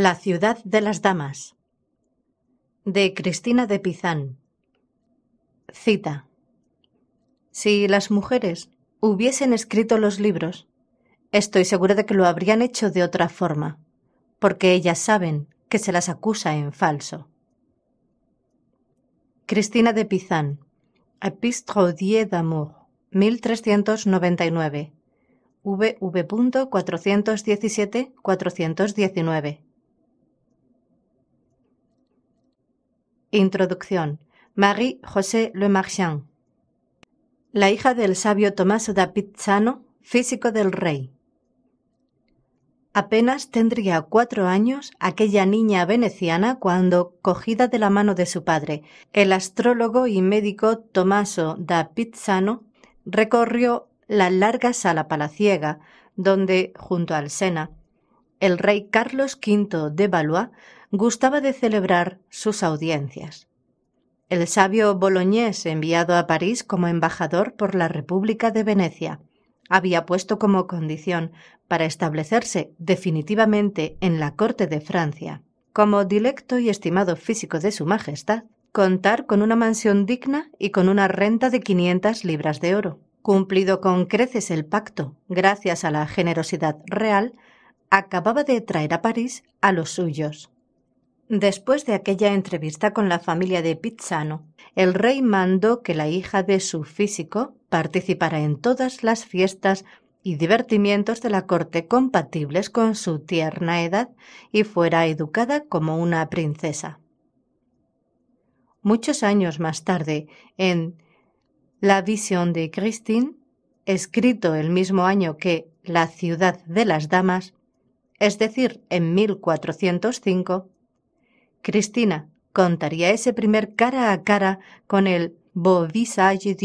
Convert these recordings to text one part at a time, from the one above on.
La ciudad de las damas de Cristina de Pizán. Cita. Si las mujeres hubiesen escrito los libros, estoy segura de que lo habrían hecho de otra forma, porque ellas saben que se las acusa en falso. Cristina de Pizán, Die d'Amour, 1399, vv.417-419. Introducción. Marie-José Le Marchand. La hija del sabio Tomaso da Pizzano, físico del rey. Apenas tendría cuatro años aquella niña veneciana cuando, cogida de la mano de su padre, el astrólogo y médico Tomaso da Pizzano recorrió la larga sala palaciega, donde, junto al Sena, el rey Carlos V de Valois gustaba de celebrar sus audiencias. El sabio boloñés, enviado a París como embajador por la República de Venecia, había puesto como condición para establecerse definitivamente en la corte de Francia, como dilecto y estimado físico de su Majestad, contar con una mansión digna y con una renta de 500 libras de oro. Cumplido con creces el pacto, gracias a la generosidad real, acababa de traer a París a los suyos. Después de aquella entrevista con la familia de Pizzano, el rey mandó que la hija de su físico participara en todas las fiestas y divertimientos de la corte compatibles con su tierna edad y fuera educada como una princesa. Muchos años más tarde, en La visión de Christine, escrito el mismo año que La ciudad de las damas, es decir, en 1405, Cristina contaría ese primer cara a cara con el Beau visage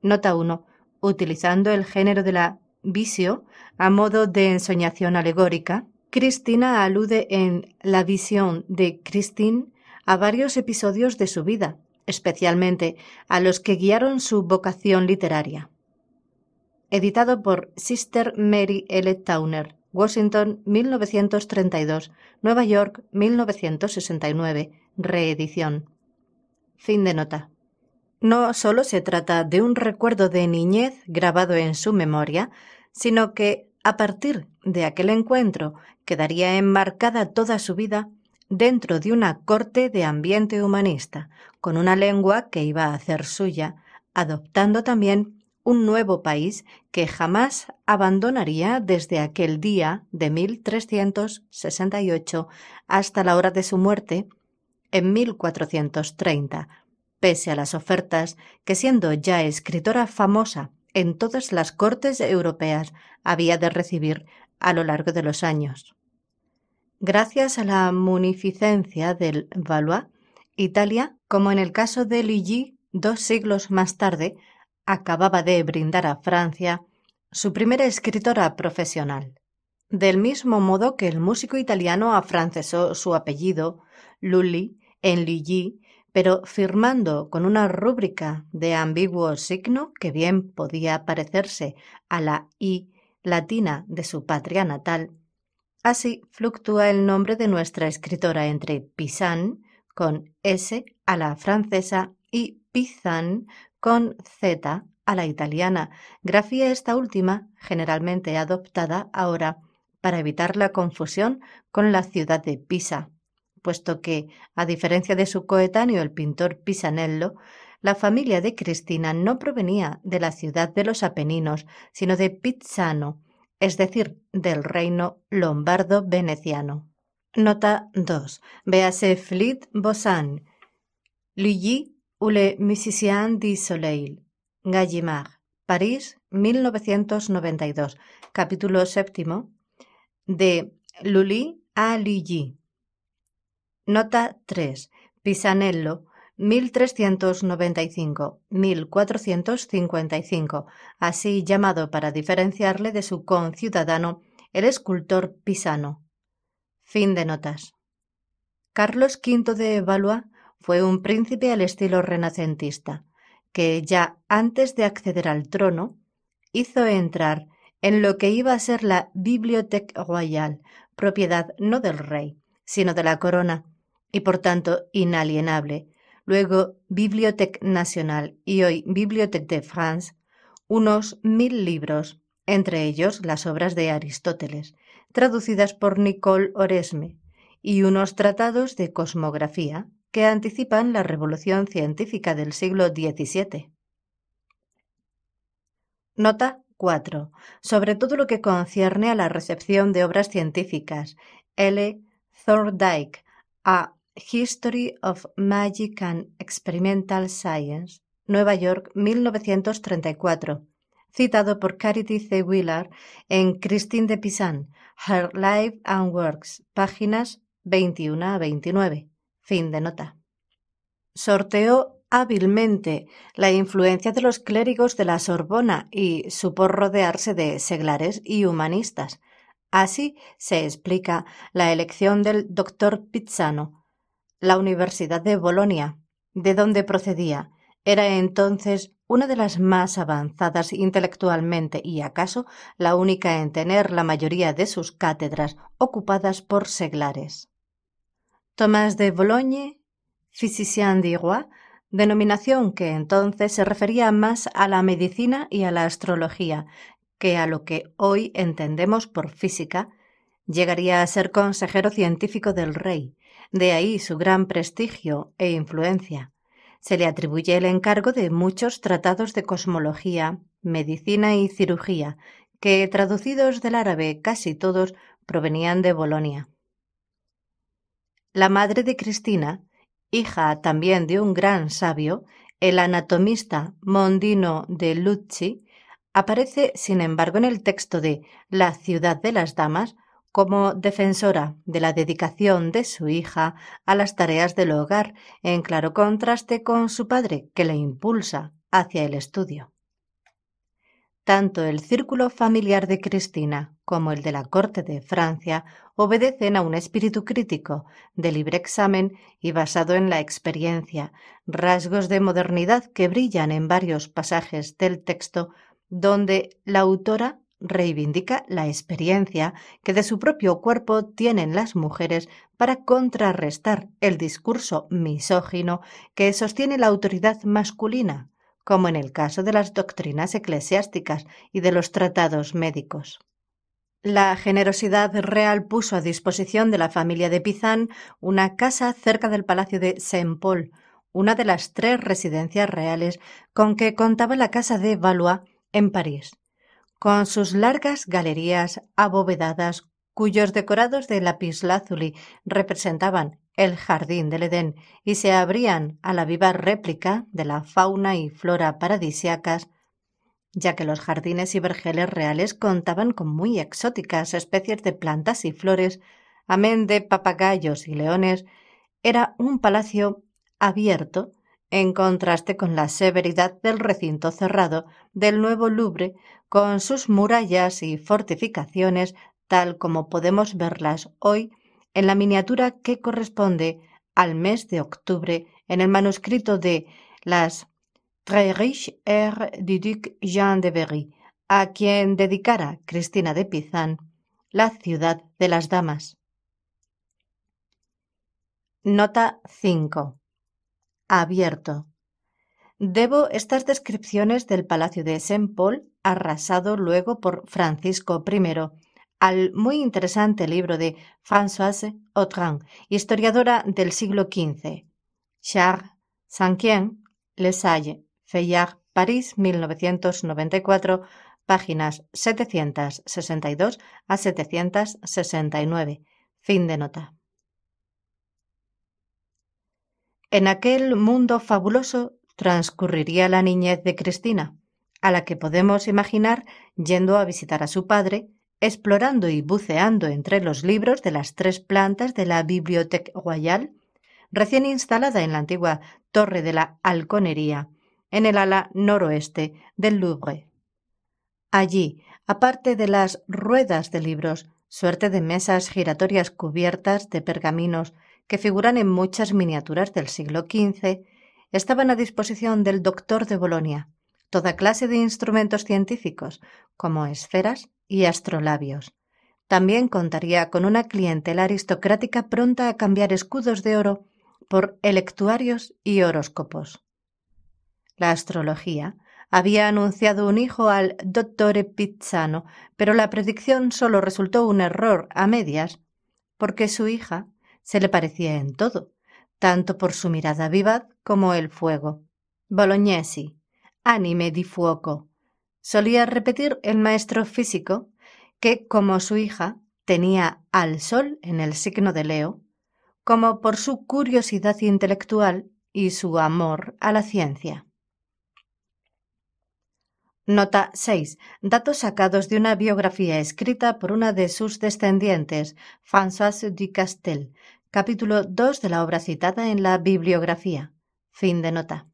Nota 1. Utilizando el género de la visio a modo de ensoñación alegórica, Cristina alude en La visión de Christine a varios episodios de su vida, especialmente a los que guiaron su vocación literaria. Editado por Sister Mary L. Towner, Washington 1932, Nueva York 1969, reedición. Fin de nota. No solo se trata de un recuerdo de niñez grabado en su memoria, sino que, a partir de aquel encuentro, quedaría enmarcada toda su vida dentro de una corte de ambiente humanista, con una lengua que iba a hacer suya, adoptando también un nuevo país que jamás abandonaría desde aquel día de 1368 hasta la hora de su muerte en 1430, pese a las ofertas que siendo ya escritora famosa en todas las cortes europeas había de recibir a lo largo de los años. Gracias a la munificencia del Valois, Italia, como en el caso de Ligy dos siglos más tarde, acababa de brindar a Francia su primera escritora profesional. Del mismo modo que el músico italiano afrancesó su apellido, Lully, en Lully, pero firmando con una rúbrica de ambiguo signo que bien podía parecerse a la I latina de su patria natal. Así fluctúa el nombre de nuestra escritora entre Pisan, con S a la francesa, y Pizan con Z a la italiana, grafía esta última generalmente adoptada ahora para evitar la confusión con la ciudad de Pisa, puesto que, a diferencia de su coetáneo el pintor Pisanello, la familia de Cristina no provenía de la ciudad de los Apeninos, sino de Pizzano, es decir, del reino lombardo-veneciano. Nota 2. Véase flit Bosan, Luigi Ule les di soleil, Gallimard, París, 1992, capítulo séptimo, de Lully a Ligy. Nota 3. Pisanello, 1395-1455, así llamado para diferenciarle de su conciudadano, el escultor pisano. Fin de notas. Carlos V de Valois fue un príncipe al estilo renacentista, que ya antes de acceder al trono, hizo entrar en lo que iba a ser la Bibliothèque Royale, propiedad no del rey, sino de la corona, y por tanto inalienable, luego Bibliothèque nationale y hoy Bibliothèque de France, unos mil libros, entre ellos las obras de Aristóteles, traducidas por Nicole Oresme, y unos tratados de cosmografía, que anticipan la revolución científica del siglo XVII. Nota 4. Sobre todo lo que concierne a la recepción de obras científicas. L. Thorndike, A History of Magic and Experimental Science, Nueva York, 1934. Citado por Carity C. Wheeler en Christine de Pisan, Her Life and Works, páginas 21 a 29. Fin de nota. Sorteó hábilmente la influencia de los clérigos de la Sorbona y supo rodearse de seglares y humanistas. Así se explica la elección del doctor Pizzano. La Universidad de Bolonia, de donde procedía, era entonces una de las más avanzadas intelectualmente y acaso la única en tener la mayoría de sus cátedras ocupadas por seglares. Tomás de Bologne, physicien du denominación que entonces se refería más a la medicina y a la astrología que a lo que hoy entendemos por física, llegaría a ser consejero científico del rey, de ahí su gran prestigio e influencia. Se le atribuye el encargo de muchos tratados de cosmología, medicina y cirugía, que traducidos del árabe casi todos provenían de Bolonia la madre de Cristina, hija también de un gran sabio, el anatomista Mondino de Lucci, aparece, sin embargo, en el texto de La ciudad de las damas como defensora de la dedicación de su hija a las tareas del hogar, en claro contraste con su padre, que le impulsa hacia el estudio. Tanto el círculo familiar de Cristina como el de la corte de Francia obedecen a un espíritu crítico, de libre examen y basado en la experiencia, rasgos de modernidad que brillan en varios pasajes del texto donde la autora reivindica la experiencia que de su propio cuerpo tienen las mujeres para contrarrestar el discurso misógino que sostiene la autoridad masculina como en el caso de las doctrinas eclesiásticas y de los tratados médicos. La generosidad real puso a disposición de la familia de Pizán una casa cerca del palacio de Saint Paul, una de las tres residencias reales con que contaba la casa de Valois en París. Con sus largas galerías abovedadas cuyos decorados de lapislázuli representaban el jardín del Edén y se abrían a la viva réplica de la fauna y flora paradisiacas, ya que los jardines y vergeles reales contaban con muy exóticas especies de plantas y flores, amén de papagayos y leones, era un palacio abierto en contraste con la severidad del recinto cerrado del nuevo Louvre, con sus murallas y fortificaciones tal como podemos verlas hoy en la miniatura que corresponde al mes de octubre en el manuscrito de las Très Riches Heures du duc Jean de Berry, a quien dedicara Cristina de Pizan la ciudad de las damas. Nota 5. Abierto. Debo estas descripciones del palacio de Saint Paul, arrasado luego por Francisco I, al muy interesante libro de Françoise Autran, historiadora del siglo XV. Charles Sanquien, Le Salle, Feillard, París, 1994, páginas 762 a 769. Fin de nota. En aquel mundo fabuloso transcurriría la niñez de Cristina, a la que podemos imaginar yendo a visitar a su padre, Explorando y buceando entre los libros de las tres plantas de la Bibliothèque Royale, recién instalada en la antigua Torre de la Halconería, en el ala noroeste del Louvre. Allí, aparte de las ruedas de libros, suerte de mesas giratorias cubiertas de pergaminos que figuran en muchas miniaturas del siglo XV, estaban a disposición del doctor de Bolonia toda clase de instrumentos científicos, como esferas, y astrolabios. También contaría con una clientela aristocrática pronta a cambiar escudos de oro por electuarios y horóscopos. La astrología había anunciado un hijo al dottore Pizzano, pero la predicción solo resultó un error a medias, porque su hija se le parecía en todo, tanto por su mirada viva como el fuego. Bolognesi, anime di fuoco, solía repetir el maestro físico que, como su hija, tenía al Sol en el signo de Leo, como por su curiosidad intelectual y su amor a la ciencia. Nota 6. Datos sacados de una biografía escrita por una de sus descendientes, Françoise de Castel, capítulo 2 de la obra citada en la bibliografía. Fin de nota.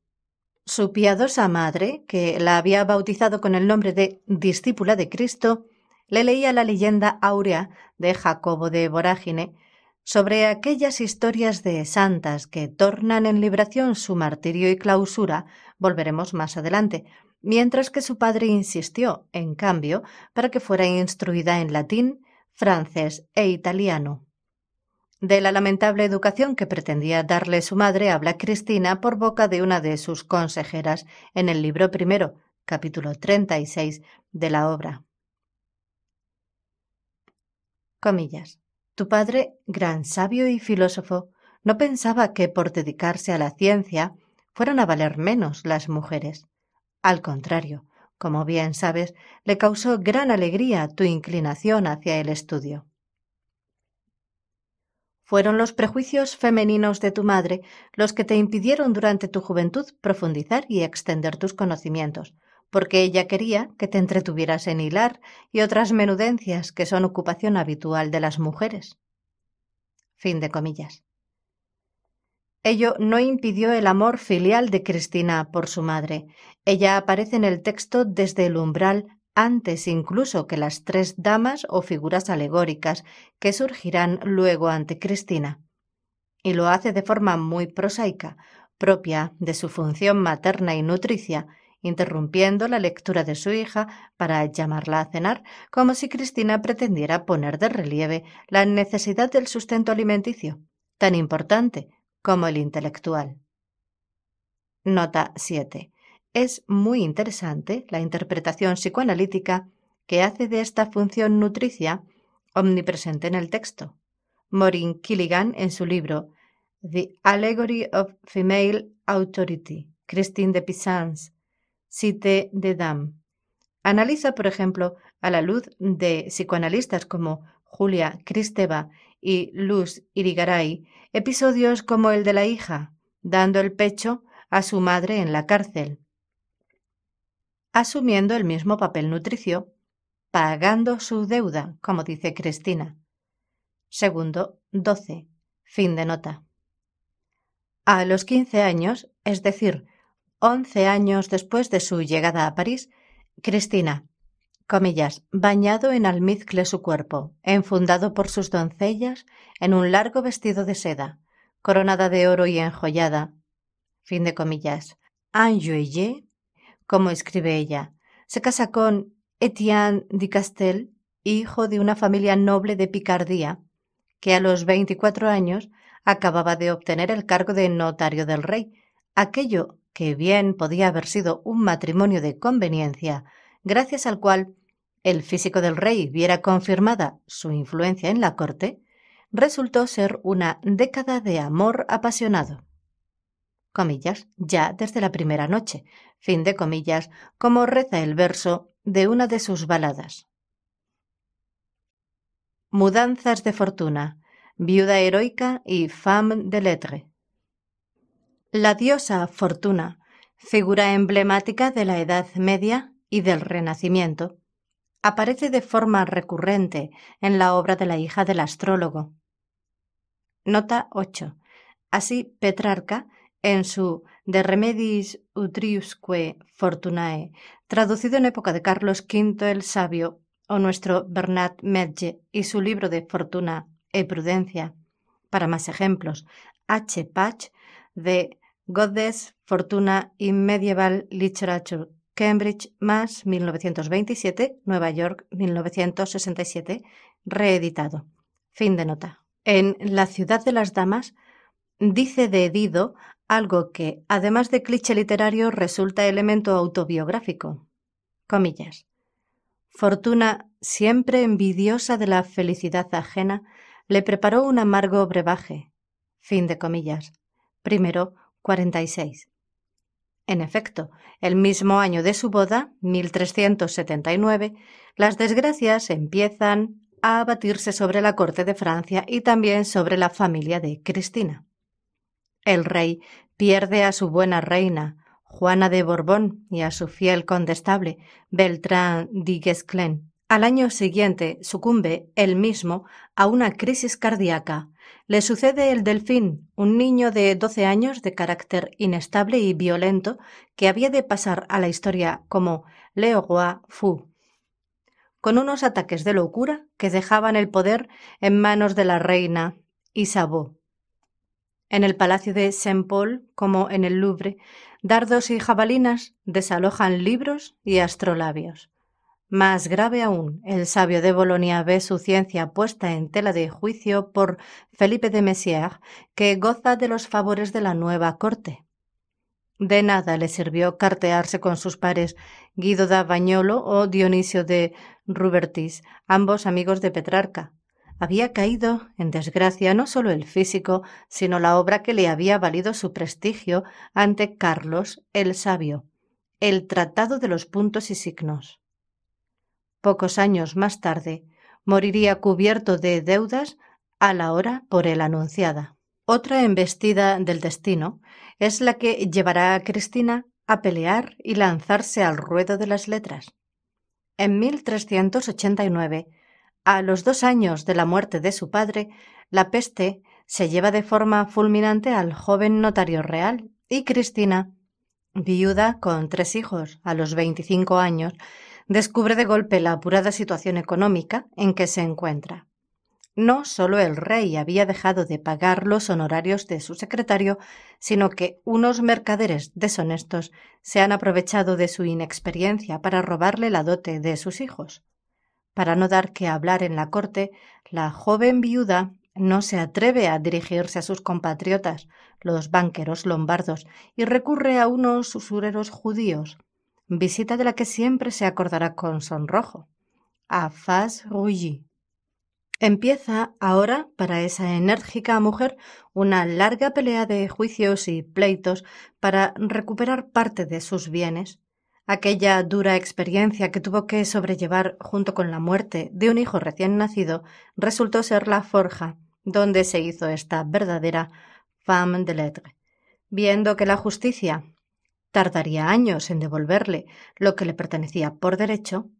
Su piadosa madre, que la había bautizado con el nombre de discípula de Cristo, le leía la leyenda áurea de Jacobo de Vorágine sobre aquellas historias de santas que tornan en libración su martirio y clausura, volveremos más adelante, mientras que su padre insistió, en cambio, para que fuera instruida en latín, francés e italiano de la lamentable educación que pretendía darle su madre habla Cristina por boca de una de sus consejeras en el libro primero, capítulo 36 de la obra. Comillas. Tu padre, gran sabio y filósofo, no pensaba que por dedicarse a la ciencia fueran a valer menos las mujeres. Al contrario, como bien sabes, le causó gran alegría tu inclinación hacia el estudio. Fueron los prejuicios femeninos de tu madre los que te impidieron durante tu juventud profundizar y extender tus conocimientos, porque ella quería que te entretuvieras en hilar y otras menudencias que son ocupación habitual de las mujeres. Fin de comillas. Ello no impidió el amor filial de Cristina por su madre. Ella aparece en el texto desde el umbral antes incluso que las tres damas o figuras alegóricas que surgirán luego ante Cristina. Y lo hace de forma muy prosaica, propia de su función materna y nutricia, interrumpiendo la lectura de su hija para llamarla a cenar, como si Cristina pretendiera poner de relieve la necesidad del sustento alimenticio, tan importante como el intelectual. Nota 7. Es muy interesante la interpretación psicoanalítica que hace de esta función nutricia omnipresente en el texto. Maureen Killigan en su libro The Allegory of Female Authority, Christine de Pisans, Cité de Dame. Analiza, por ejemplo, a la luz de psicoanalistas como Julia Kristeva y Luz Irigaray, episodios como el de la hija, dando el pecho a su madre en la cárcel, asumiendo el mismo papel nutricio, pagando su deuda, como dice Cristina. Segundo, 12. Fin de nota. A los quince años, es decir, once años después de su llegada a París, Cristina, comillas, bañado en almizcle su cuerpo, enfundado por sus doncellas en un largo vestido de seda, coronada de oro y enjollada, fin de comillas, como escribe ella. Se casa con Etienne de Castel, hijo de una familia noble de Picardía, que a los 24 años acababa de obtener el cargo de notario del rey, aquello que bien podía haber sido un matrimonio de conveniencia, gracias al cual el físico del rey viera confirmada su influencia en la corte, resultó ser una década de amor apasionado. Comillas, ya desde la primera noche, fin de comillas, como reza el verso de una de sus baladas. Mudanzas de fortuna, viuda heroica y femme de letre. La diosa Fortuna, figura emblemática de la Edad Media y del Renacimiento, aparece de forma recurrente en la obra de la hija del astrólogo. Nota 8. Así Petrarca, en su de Remedis Utriusque Fortunae, traducido en época de Carlos V el Sabio, o nuestro Bernard Medje y su libro de Fortuna e Prudencia. Para más ejemplos, H. Patch de Goddess, Fortuna y Medieval Literature, Cambridge, más 1927, Nueva York, 1967, reeditado. Fin de nota. En La ciudad de las damas dice de Dido algo que, además de cliché literario, resulta elemento autobiográfico. Comillas. Fortuna, siempre envidiosa de la felicidad ajena, le preparó un amargo brebaje. Fin de comillas. Primero, 46. En efecto, el mismo año de su boda, 1379, las desgracias empiezan a abatirse sobre la corte de Francia y también sobre la familia de Cristina. El rey pierde a su buena reina, Juana de Borbón, y a su fiel condestable, Beltrán Guesclén. Al año siguiente sucumbe él mismo a una crisis cardíaca. Le sucede el delfín, un niño de doce años de carácter inestable y violento que había de pasar a la historia como Leogua Fu, con unos ataques de locura que dejaban el poder en manos de la reina Isabeau en el Palacio de Saint-Paul como en el Louvre, dardos y jabalinas desalojan libros y astrolabios. Más grave aún, el sabio de Bolonia ve su ciencia puesta en tela de juicio por Felipe de Messier, que goza de los favores de la nueva corte. De nada le sirvió cartearse con sus pares Guido da Bagnolo o Dionisio de Rubertis, ambos amigos de Petrarca, había caído en desgracia no solo el físico, sino la obra que le había valido su prestigio ante Carlos el Sabio, el Tratado de los Puntos y Signos. Pocos años más tarde, moriría cubierto de deudas a la hora por él anunciada. Otra embestida del destino es la que llevará a Cristina a pelear y lanzarse al ruedo de las letras. En 1389, a los dos años de la muerte de su padre, la peste se lleva de forma fulminante al joven notario real y Cristina, viuda con tres hijos a los 25 años, descubre de golpe la apurada situación económica en que se encuentra. No solo el rey había dejado de pagar los honorarios de su secretario, sino que unos mercaderes deshonestos se han aprovechado de su inexperiencia para robarle la dote de sus hijos. Para no dar que hablar en la corte, la joven viuda no se atreve a dirigirse a sus compatriotas, los banqueros lombardos, y recurre a unos usureros judíos, visita de la que siempre se acordará con sonrojo, a Fas Empieza ahora para esa enérgica mujer una larga pelea de juicios y pleitos para recuperar parte de sus bienes, Aquella dura experiencia que tuvo que sobrellevar junto con la muerte de un hijo recién nacido resultó ser la forja donde se hizo esta verdadera femme de lettres. viendo que la justicia tardaría años en devolverle lo que le pertenecía por derecho,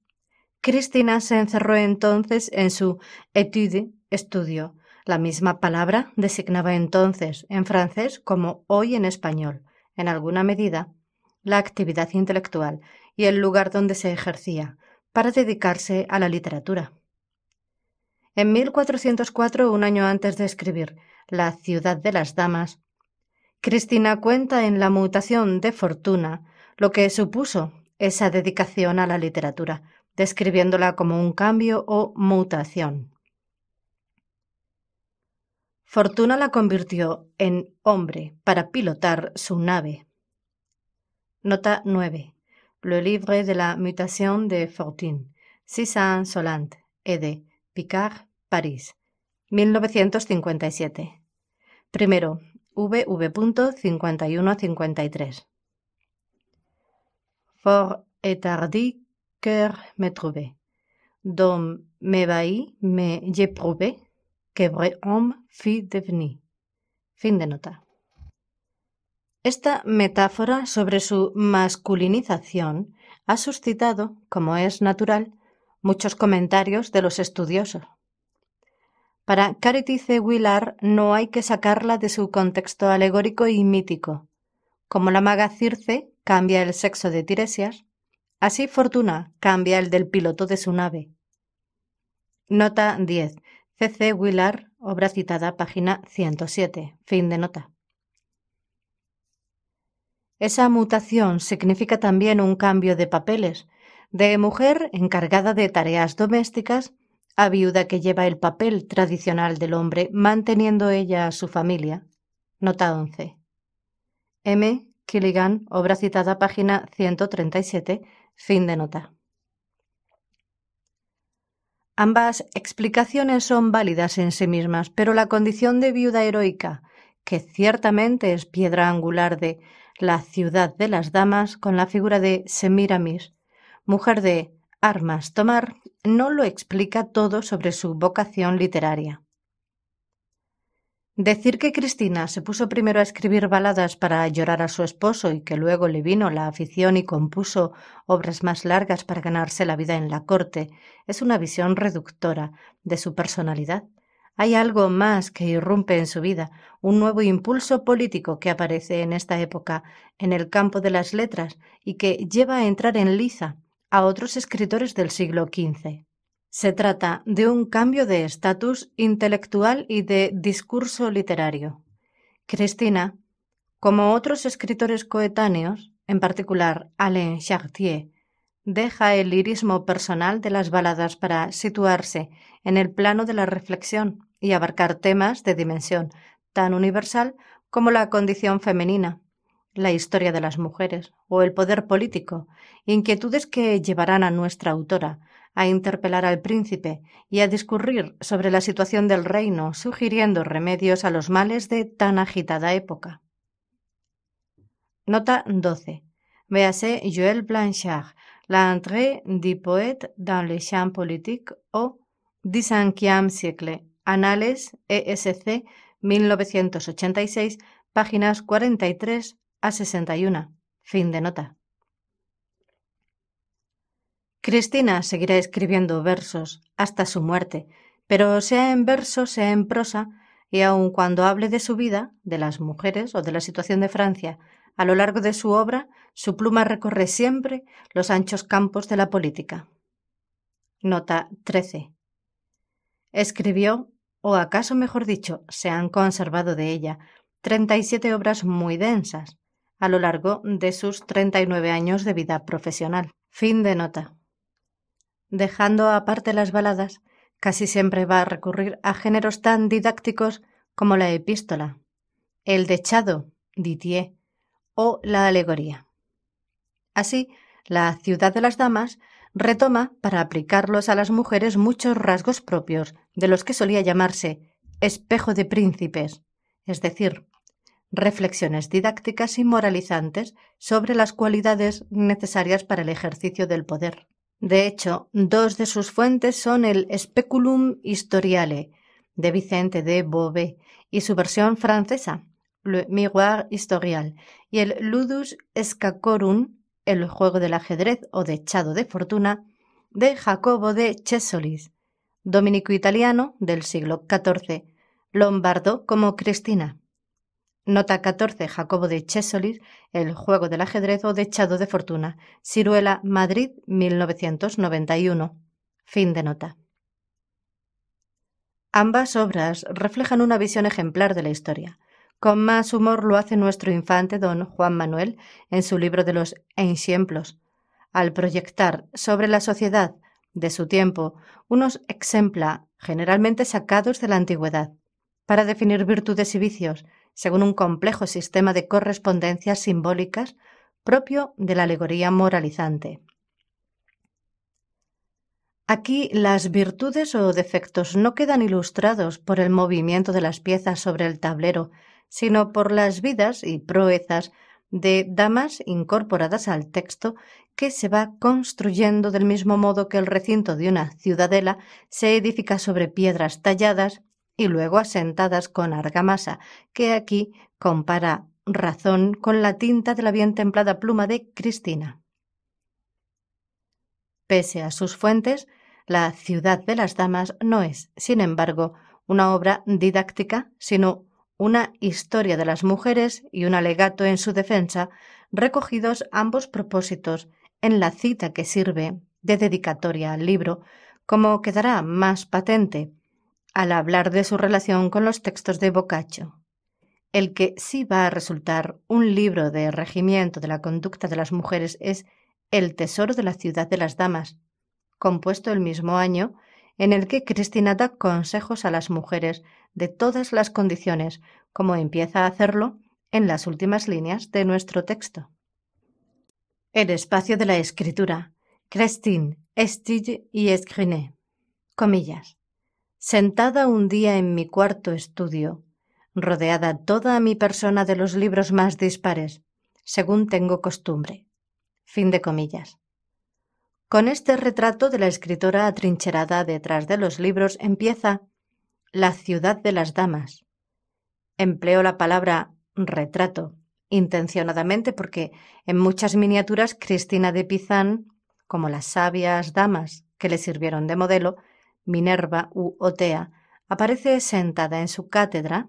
Cristina se encerró entonces en su étude, estudio. La misma palabra designaba entonces en francés como hoy en español, en alguna medida, la actividad intelectual y el lugar donde se ejercía, para dedicarse a la literatura. En 1404, un año antes de escribir La ciudad de las damas, Cristina cuenta en La mutación de fortuna lo que supuso esa dedicación a la literatura, describiéndola como un cambio o mutación. Fortuna la convirtió en hombre para pilotar su nave, Nota 9. Le livre de la mutation de Fortin, Cézanne Solant, ed. Picard, París, 1957. Primero, 51-53. For et tardi que me trouvé. Dom me vaí me j'éprouvé, que vrai homme fit devenir. Fin de nota. Esta metáfora sobre su masculinización ha suscitado, como es natural, muchos comentarios de los estudiosos. Para Carity C. Willard no hay que sacarla de su contexto alegórico y mítico. Como la maga Circe cambia el sexo de Tiresias, así Fortuna cambia el del piloto de su nave. Nota 10. C.C. Willard, obra citada, página 107. Fin de nota. Esa mutación significa también un cambio de papeles, de mujer encargada de tareas domésticas a viuda que lleva el papel tradicional del hombre, manteniendo ella a su familia. Nota 11. M. Killigan, obra citada, página 137, fin de nota. Ambas explicaciones son válidas en sí mismas, pero la condición de viuda heroica, que ciertamente es piedra angular de la ciudad de las damas con la figura de Semiramis, mujer de armas tomar, no lo explica todo sobre su vocación literaria. Decir que Cristina se puso primero a escribir baladas para llorar a su esposo y que luego le vino la afición y compuso obras más largas para ganarse la vida en la corte es una visión reductora de su personalidad. Hay algo más que irrumpe en su vida, un nuevo impulso político que aparece en esta época en el campo de las letras y que lleva a entrar en liza a otros escritores del siglo XV. Se trata de un cambio de estatus intelectual y de discurso literario. Cristina, como otros escritores coetáneos, en particular Alain Chartier, deja el lirismo personal de las baladas para situarse en el plano de la reflexión, y abarcar temas de dimensión tan universal como la condición femenina, la historia de las mujeres o el poder político, inquietudes que llevarán a nuestra autora a interpelar al príncipe y a discurrir sobre la situación del reino, sugiriendo remedios a los males de tan agitada época. Nota 12. Véase Joël Blanchard, la entrée du poète dans le champ politique au XVe siècle, Anales, ESC, 1986, páginas 43 a 61. Fin de nota. Cristina seguirá escribiendo versos hasta su muerte, pero sea en verso, sea en prosa, y aun cuando hable de su vida, de las mujeres o de la situación de Francia, a lo largo de su obra, su pluma recorre siempre los anchos campos de la política. Nota 13. Escribió o acaso mejor dicho, se han conservado de ella 37 obras muy densas a lo largo de sus 39 años de vida profesional. Fin de nota. Dejando aparte las baladas, casi siempre va a recurrir a géneros tan didácticos como la epístola, el dechado, ditier, o la alegoría. Así, la ciudad de las damas retoma para aplicarlos a las mujeres muchos rasgos propios de los que solía llamarse espejo de príncipes, es decir, reflexiones didácticas y moralizantes sobre las cualidades necesarias para el ejercicio del poder. De hecho, dos de sus fuentes son el Speculum Historiale de Vicente de Beauvais y su versión francesa, Le Miroir Historial, y el Ludus Scacorum, el juego del ajedrez o de echado de fortuna, de Jacobo de Chesolis, dominico italiano del siglo XIV, lombardo como Cristina. Nota 14. Jacobo de Chesolis, El juego del ajedrez o dechado de fortuna. Ciruela, Madrid, 1991. Fin de nota. Ambas obras reflejan una visión ejemplar de la historia. Con más humor lo hace nuestro infante don Juan Manuel en su libro de los Ensiemplos, al proyectar sobre la sociedad de su tiempo, unos exempla generalmente sacados de la antigüedad, para definir virtudes y vicios, según un complejo sistema de correspondencias simbólicas propio de la alegoría moralizante. Aquí las virtudes o defectos no quedan ilustrados por el movimiento de las piezas sobre el tablero, sino por las vidas y proezas de damas incorporadas al texto que se va construyendo del mismo modo que el recinto de una ciudadela se edifica sobre piedras talladas y luego asentadas con argamasa, que aquí compara razón con la tinta de la bien templada pluma de Cristina. Pese a sus fuentes, la ciudad de las damas no es, sin embargo, una obra didáctica, sino una historia de las mujeres y un alegato en su defensa, recogidos ambos propósitos en la cita que sirve de dedicatoria al libro, como quedará más patente al hablar de su relación con los textos de Boccaccio, el que sí va a resultar un libro de regimiento de la conducta de las mujeres es El Tesoro de la Ciudad de las Damas, compuesto el mismo año en el que Cristina da consejos a las mujeres de todas las condiciones, como empieza a hacerlo en las últimas líneas de nuestro texto. El espacio de la escritura. Christine, Estige y Escriné. Comillas. Sentada un día en mi cuarto estudio, rodeada toda mi persona de los libros más dispares, según tengo costumbre. Fin de comillas. Con este retrato de la escritora atrincherada detrás de los libros empieza La ciudad de las damas. Empleo la palabra retrato intencionadamente, porque en muchas miniaturas Cristina de Pizán, como las sabias damas que le sirvieron de modelo, Minerva u Otea, aparece sentada en su cátedra,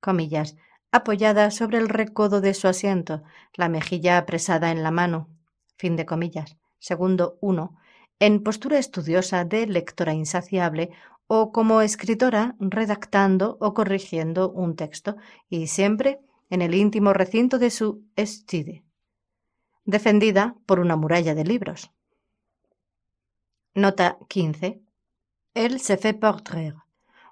comillas, apoyada sobre el recodo de su asiento, la mejilla apresada en la mano, fin de comillas, segundo uno, en postura estudiosa de lectora insaciable o como escritora redactando o corrigiendo un texto, y siempre en el íntimo recinto de su estude, defendida por una muralla de libros. Nota 15. Él se fait portraire.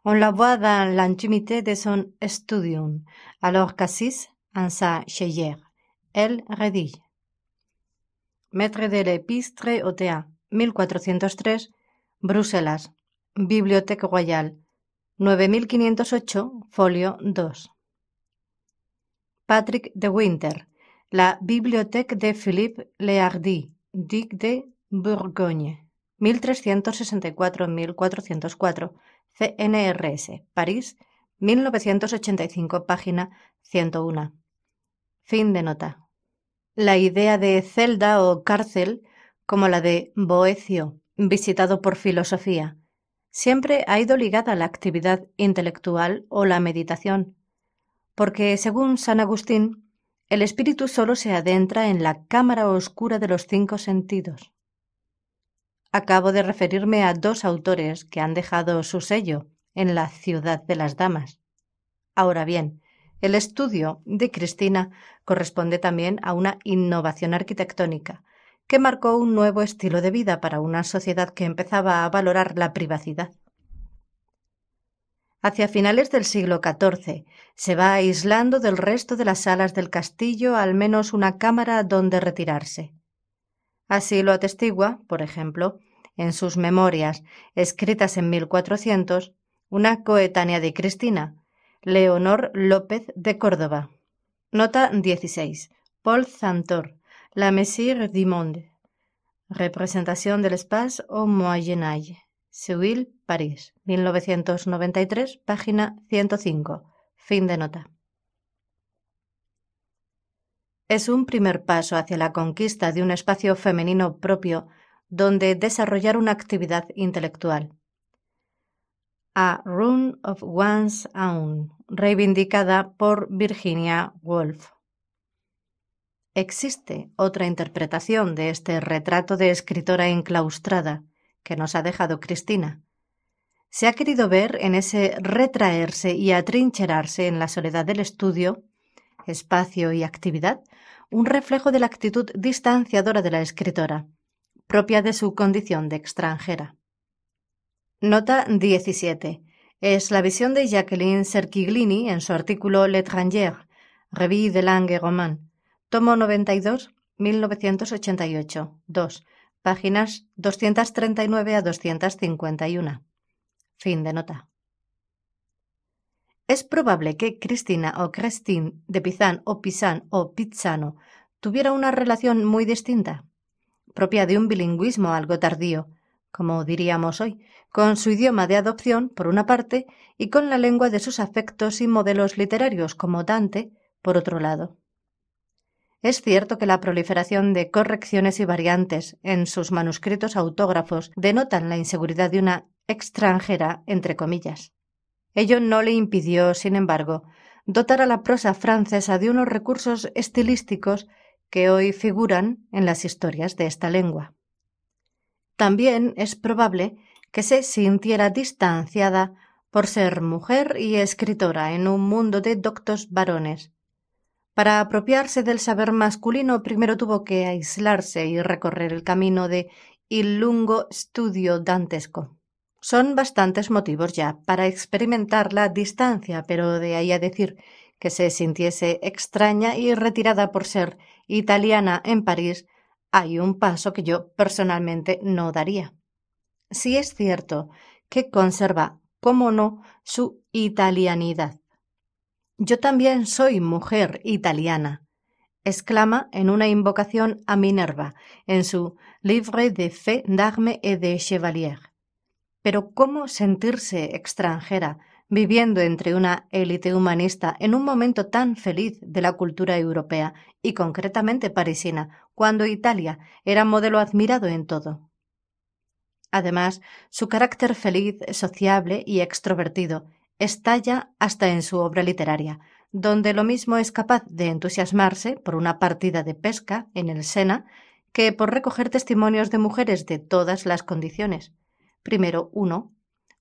On la voit dans l'intimité de son studium, alors qu'assis en sa cheyère. Elle redige. Maître de l'Epistre OTA, 1403, Bruselas, Bibliothèque Royale, 9508, folio 2. Patrick de Winter, la Bibliothèque de Philippe Hardy, duc de Bourgogne, 1364-1404, CNRS, París, 1985, página 101. Fin de nota. La idea de celda o cárcel, como la de Boecio, visitado por filosofía, siempre ha ido ligada a la actividad intelectual o la meditación porque, según San Agustín, el espíritu solo se adentra en la cámara oscura de los cinco sentidos. Acabo de referirme a dos autores que han dejado su sello en la ciudad de las damas. Ahora bien, el estudio de Cristina corresponde también a una innovación arquitectónica, que marcó un nuevo estilo de vida para una sociedad que empezaba a valorar la privacidad. Hacia finales del siglo XIV se va aislando del resto de las salas del castillo al menos una cámara donde retirarse. Así lo atestigua, por ejemplo, en sus memorias, escritas en 1400, una coetánea de Cristina, Leonor López de Córdoba. Nota 16. Paul Santor, La Messire du Monde. Representación del espace au Seville, París, 1993, página 105. Fin de nota. Es un primer paso hacia la conquista de un espacio femenino propio donde desarrollar una actividad intelectual. A Rune of One's Own, reivindicada por Virginia Woolf. Existe otra interpretación de este retrato de escritora enclaustrada que nos ha dejado Cristina. Se ha querido ver en ese retraerse y atrincherarse en la soledad del estudio, espacio y actividad, un reflejo de la actitud distanciadora de la escritora, propia de su condición de extranjera. Nota 17. Es la visión de Jacqueline Serquiglini en su artículo L'étranger, Revue de langue roman, tomo 92, 1988, 2, páginas 239 a 251. Fin de nota. Es probable que Cristina o Christine de Pizan o Pisán o Pizzano tuviera una relación muy distinta, propia de un bilingüismo algo tardío, como diríamos hoy, con su idioma de adopción, por una parte, y con la lengua de sus afectos y modelos literarios, como Dante, por otro lado. Es cierto que la proliferación de correcciones y variantes en sus manuscritos autógrafos denotan la inseguridad de una extranjera, entre comillas. Ello no le impidió, sin embargo, dotar a la prosa francesa de unos recursos estilísticos que hoy figuran en las historias de esta lengua. También es probable que se sintiera distanciada por ser mujer y escritora en un mundo de doctos varones, para apropiarse del saber masculino, primero tuvo que aislarse y recorrer el camino de il lungo studio dantesco. Son bastantes motivos ya para experimentar la distancia, pero de ahí a decir que se sintiese extraña y retirada por ser italiana en París, hay un paso que yo personalmente no daría. Si es cierto que conserva, como no, su italianidad, yo también soy mujer italiana, exclama en una invocación a Minerva, en su Livre de Fe d'Arme et de Chevalier. Pero ¿cómo sentirse extranjera, viviendo entre una élite humanista en un momento tan feliz de la cultura europea y concretamente parisina, cuando Italia era modelo admirado en todo? Además, su carácter feliz, sociable y extrovertido estalla hasta en su obra literaria, donde lo mismo es capaz de entusiasmarse por una partida de pesca en el Sena que por recoger testimonios de mujeres de todas las condiciones, primero uno,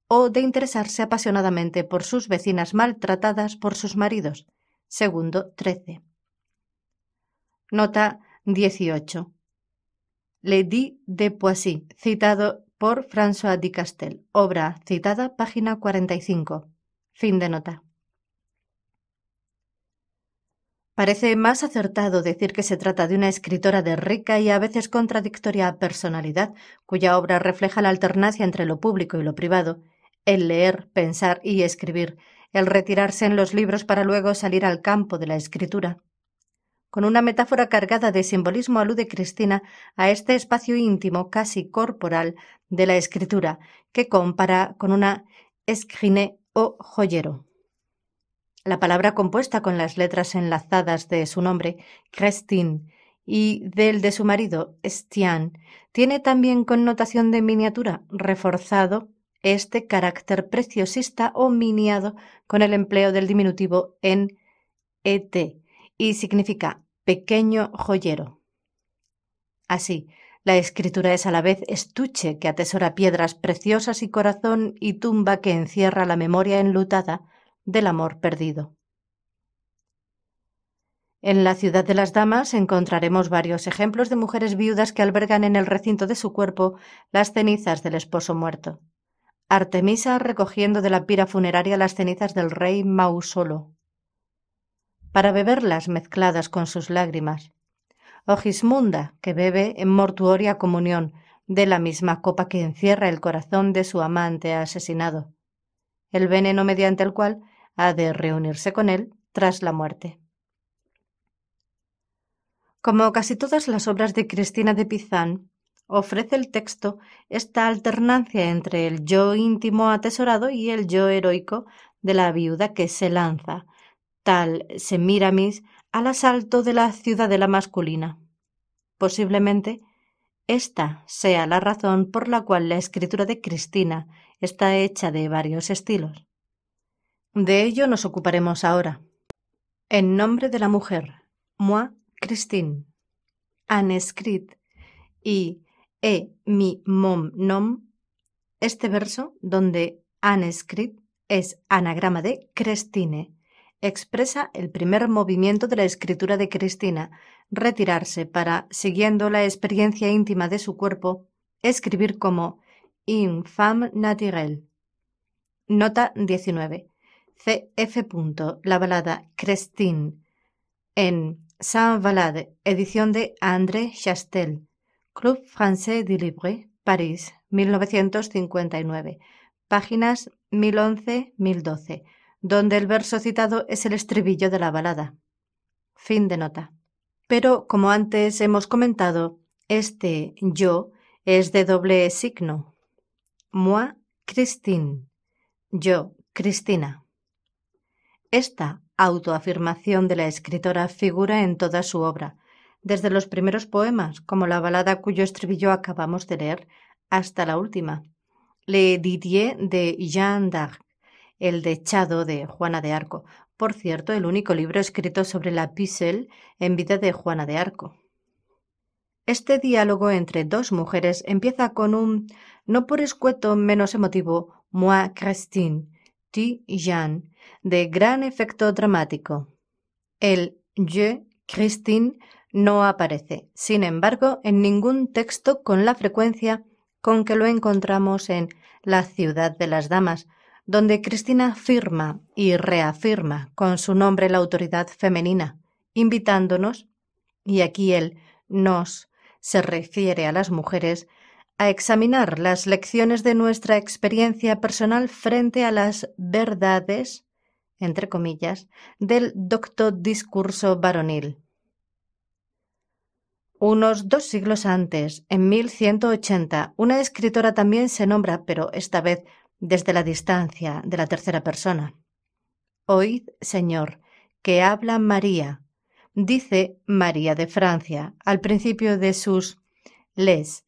o de interesarse apasionadamente por sus vecinas maltratadas por sus maridos, segundo trece. Nota 18. Lady de Poissy, citado por François Castel obra citada, página 45. Fin de nota. Parece más acertado decir que se trata de una escritora de rica y a veces contradictoria personalidad, cuya obra refleja la alternancia entre lo público y lo privado, el leer, pensar y escribir, el retirarse en los libros para luego salir al campo de la escritura. Con una metáfora cargada de simbolismo alude Cristina a este espacio íntimo, casi corporal, de la escritura, que compara con una escrine o joyero. La palabra compuesta con las letras enlazadas de su nombre, Christine, y del de su marido, Stian, tiene también connotación de miniatura, reforzado este carácter preciosista o miniado con el empleo del diminutivo en et y significa pequeño joyero. Así, la escritura es a la vez estuche que atesora piedras preciosas y corazón y tumba que encierra la memoria enlutada del amor perdido. En la ciudad de las damas encontraremos varios ejemplos de mujeres viudas que albergan en el recinto de su cuerpo las cenizas del esposo muerto. Artemisa recogiendo de la pira funeraria las cenizas del rey Mausolo, para beberlas mezcladas con sus lágrimas. Gismunda, que bebe en mortuoria comunión de la misma copa que encierra el corazón de su amante asesinado, el veneno mediante el cual ha de reunirse con él tras la muerte. Como casi todas las obras de Cristina de Pizán, ofrece el texto esta alternancia entre el yo íntimo atesorado y el yo heroico de la viuda que se lanza, tal semiramis al asalto de la ciudadela masculina. Posiblemente esta sea la razón por la cual la escritura de Cristina está hecha de varios estilos. De ello nos ocuparemos ahora. En nombre de la mujer, moi, Christine, Anne escrit y e mi mom nom, este verso donde an escrit es anagrama de Christine expresa el primer movimiento de la escritura de Cristina, retirarse para, siguiendo la experiencia íntima de su cuerpo, escribir como In femme naturelle. Nota 19. CF. La balada Christine en Saint-Valade, edición de André Chastel, Club Français du Libre. París, 1959, páginas 1011-1012 donde el verso citado es el estribillo de la balada. Fin de nota. Pero, como antes hemos comentado, este yo es de doble signo. Moi, Christine. Yo, Cristina. Esta autoafirmación de la escritora figura en toda su obra, desde los primeros poemas, como la balada cuyo estribillo acabamos de leer, hasta la última, Le Didier de Jeanne d'Arc, el dechado de Juana de Arco, por cierto, el único libro escrito sobre la píxel en vida de Juana de Arco. Este diálogo entre dos mujeres empieza con un no por escueto menos emotivo Moi Christine, ti Jean, de gran efecto dramático. El je Christine no aparece, sin embargo, en ningún texto con la frecuencia con que lo encontramos en La ciudad de las damas, donde Cristina firma y reafirma con su nombre la autoridad femenina, invitándonos, y aquí él nos se refiere a las mujeres, a examinar las lecciones de nuestra experiencia personal frente a las verdades, entre comillas, del docto discurso varonil. Unos dos siglos antes, en 1180, una escritora también se nombra, pero esta vez desde la distancia de la tercera persona. Oíd, Señor, que habla María, dice María de Francia al principio de sus les.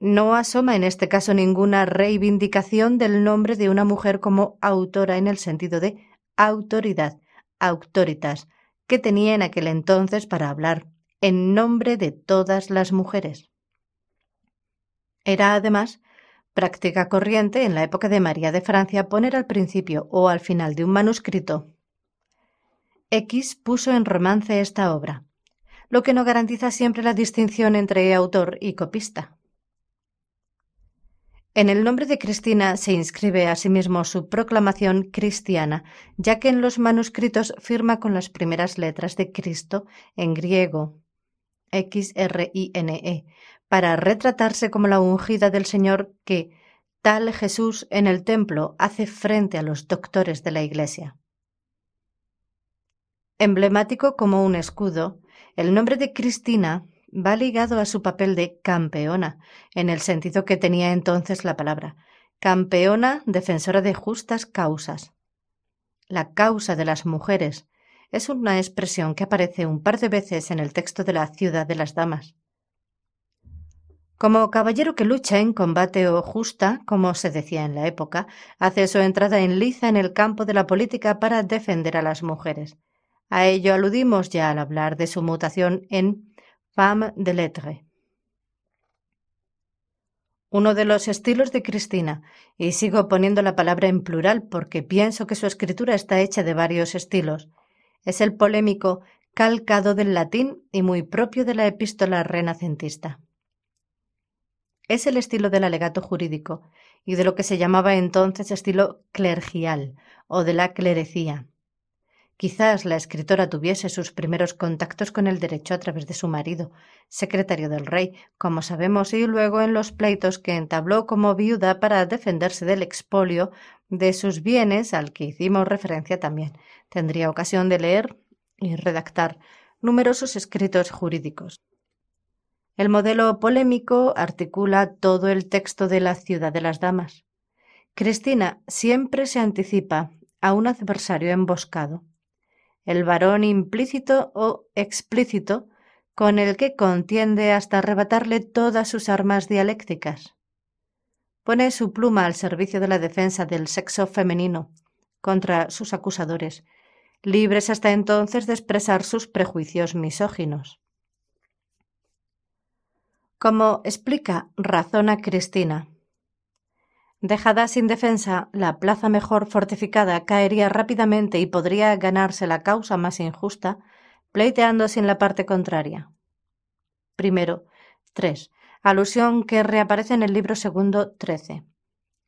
No asoma en este caso ninguna reivindicación del nombre de una mujer como autora en el sentido de autoridad, autoritas, que tenía en aquel entonces para hablar en nombre de todas las mujeres. Era además Práctica corriente en la época de María de Francia poner al principio o al final de un manuscrito X puso en romance esta obra, lo que no garantiza siempre la distinción entre autor y copista. En el nombre de Cristina se inscribe asimismo su proclamación cristiana, ya que en los manuscritos firma con las primeras letras de Cristo en griego, X-R-I-N-E, para retratarse como la ungida del Señor que, tal Jesús en el templo, hace frente a los doctores de la Iglesia. Emblemático como un escudo, el nombre de Cristina va ligado a su papel de campeona, en el sentido que tenía entonces la palabra, campeona defensora de justas causas. La causa de las mujeres es una expresión que aparece un par de veces en el texto de la Ciudad de las Damas. Como caballero que lucha en combate o justa, como se decía en la época, hace su entrada en liza en el campo de la política para defender a las mujeres. A ello aludimos ya al hablar de su mutación en femme de lettres. Uno de los estilos de Cristina, y sigo poniendo la palabra en plural porque pienso que su escritura está hecha de varios estilos, es el polémico calcado del latín y muy propio de la epístola renacentista. Es el estilo del alegato jurídico y de lo que se llamaba entonces estilo clergial o de la clerecía. Quizás la escritora tuviese sus primeros contactos con el derecho a través de su marido, secretario del rey, como sabemos, y luego en los pleitos que entabló como viuda para defenderse del expolio de sus bienes, al que hicimos referencia también. Tendría ocasión de leer y redactar numerosos escritos jurídicos. El modelo polémico articula todo el texto de La ciudad de las damas. Cristina siempre se anticipa a un adversario emboscado, el varón implícito o explícito con el que contiende hasta arrebatarle todas sus armas dialécticas. Pone su pluma al servicio de la defensa del sexo femenino contra sus acusadores, libres hasta entonces de expresar sus prejuicios misóginos. Como explica Razona Cristina, dejada sin defensa, la plaza mejor fortificada caería rápidamente y podría ganarse la causa más injusta, pleiteando sin la parte contraria. Primero, 3. Alusión que reaparece en el libro segundo 13.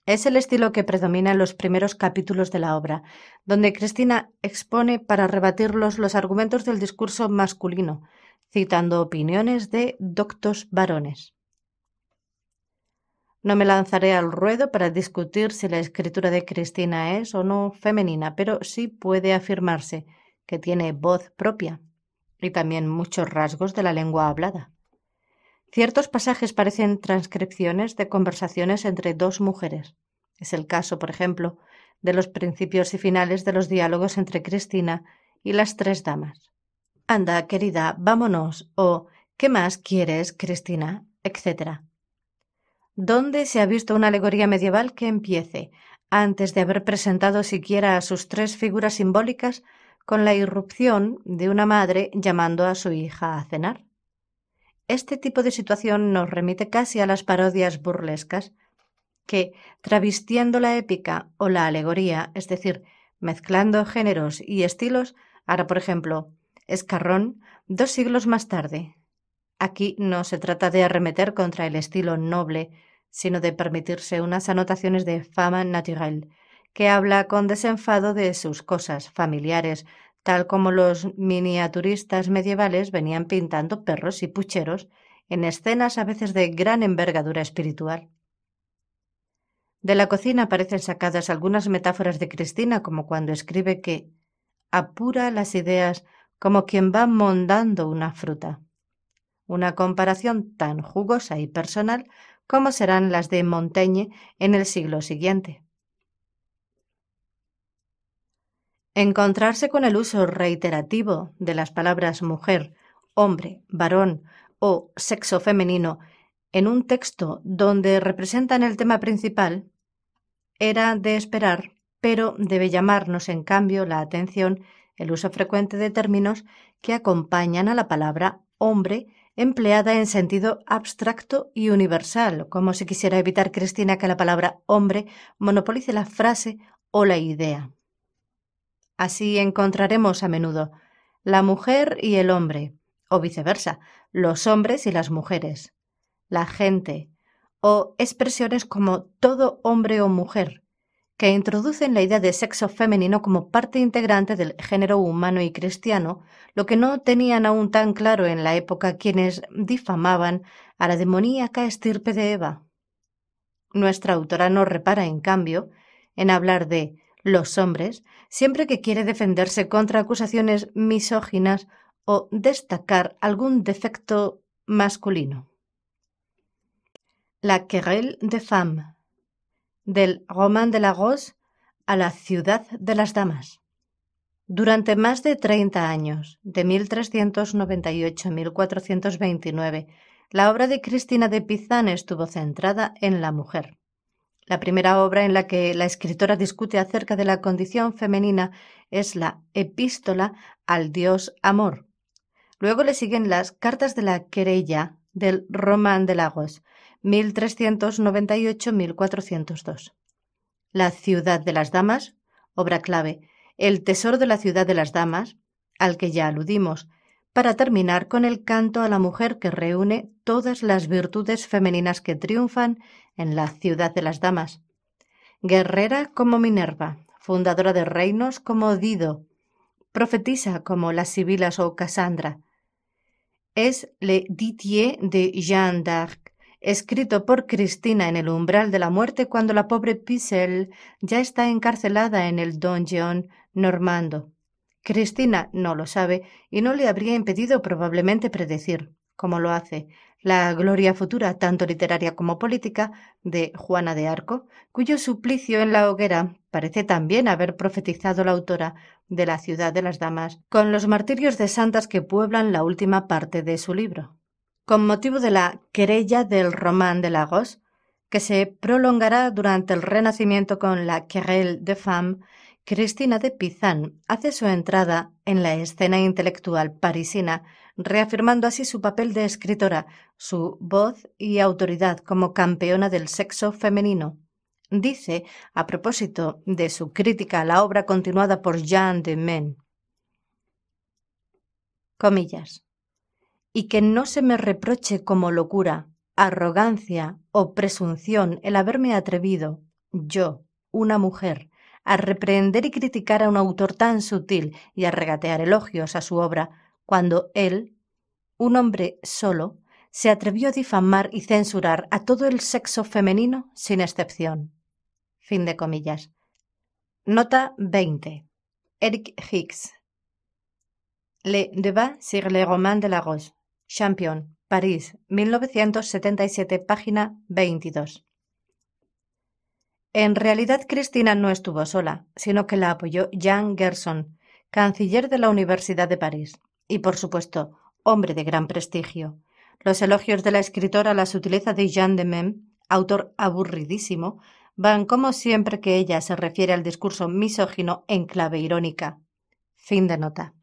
Es el estilo que predomina en los primeros capítulos de la obra, donde Cristina expone para rebatirlos los argumentos del discurso masculino, citando opiniones de doctos varones. No me lanzaré al ruedo para discutir si la escritura de Cristina es o no femenina, pero sí puede afirmarse que tiene voz propia y también muchos rasgos de la lengua hablada. Ciertos pasajes parecen transcripciones de conversaciones entre dos mujeres. Es el caso, por ejemplo, de los principios y finales de los diálogos entre Cristina y las tres damas. Anda, querida, vámonos o ¿qué más quieres, Cristina? etc. ¿Dónde se ha visto una alegoría medieval que empiece, antes de haber presentado siquiera a sus tres figuras simbólicas, con la irrupción de una madre llamando a su hija a cenar? Este tipo de situación nos remite casi a las parodias burlescas, que, travestiendo la épica o la alegoría, es decir, mezclando géneros y estilos, hará, por ejemplo, Escarrón dos siglos más tarde. Aquí no se trata de arremeter contra el estilo noble, sino de permitirse unas anotaciones de fama natural, que habla con desenfado de sus cosas familiares, tal como los miniaturistas medievales venían pintando perros y pucheros en escenas a veces de gran envergadura espiritual. De la cocina aparecen sacadas algunas metáforas de Cristina, como cuando escribe que apura las ideas como quien va mondando una fruta. Una comparación tan jugosa y personal como serán las de Montaigne en el siglo siguiente. Encontrarse con el uso reiterativo de las palabras mujer, hombre, varón o sexo femenino en un texto donde representan el tema principal era de esperar, pero debe llamarnos en cambio la atención el uso frecuente de términos que acompañan a la palabra hombre empleada en sentido abstracto y universal, como si quisiera evitar Cristina que la palabra hombre monopolice la frase o la idea. Así encontraremos a menudo la mujer y el hombre, o viceversa, los hombres y las mujeres, la gente, o expresiones como todo hombre o mujer, que introducen la idea de sexo femenino como parte integrante del género humano y cristiano, lo que no tenían aún tan claro en la época quienes difamaban a la demoníaca estirpe de Eva. Nuestra autora no repara, en cambio, en hablar de los hombres siempre que quiere defenderse contra acusaciones misóginas o destacar algún defecto masculino. La querelle de femme del Roman de la Rose a la Ciudad de las Damas. Durante más de 30 años, de 1398 a 1429, la obra de Cristina de Pizan estuvo centrada en la mujer. La primera obra en la que la escritora discute acerca de la condición femenina es la Epístola al Dios Amor. Luego le siguen las Cartas de la Querella del Román de Lagos, 1398-1402. La Ciudad de las Damas, obra clave, el tesoro de la Ciudad de las Damas, al que ya aludimos, para terminar con el canto a la mujer que reúne todas las virtudes femeninas que triunfan en la Ciudad de las Damas. Guerrera como Minerva, fundadora de reinos como Dido, profetisa como las Sibilas o Casandra, es Le Didier de Jeanne d'Arc, escrito por Cristina en el umbral de la muerte cuando la pobre Pissel ya está encarcelada en el donjon normando. Cristina no lo sabe y no le habría impedido probablemente predecir, como lo hace, la gloria futura, tanto literaria como política, de Juana de Arco, cuyo suplicio en la hoguera parece también haber profetizado la autora de la ciudad de las damas, con los martirios de santas que pueblan la última parte de su libro. Con motivo de la querella del Román de Lagos, que se prolongará durante el Renacimiento con la Querelle de Femmes, Cristina de Pizan hace su entrada en la escena intelectual parisina reafirmando así su papel de escritora, su voz y autoridad como campeona del sexo femenino. Dice, a propósito de su crítica a la obra continuada por Jean de Men, comillas, y que no se me reproche como locura, arrogancia o presunción el haberme atrevido, yo, una mujer, a reprender y criticar a un autor tan sutil y a regatear elogios a su obra, cuando él, un hombre solo, se atrevió a difamar y censurar a todo el sexo femenino sin excepción. Fin de comillas. Nota 20. Eric Hicks. Le Debat sur le roman de la Rose. Champion, París, 1977, página 22. En realidad, Cristina no estuvo sola, sino que la apoyó Jean Gerson, canciller de la Universidad de París y, por supuesto, hombre de gran prestigio. Los elogios de la escritora a la sutileza de Jean de Mem, autor aburridísimo, van como siempre que ella se refiere al discurso misógino en clave irónica. Fin de nota.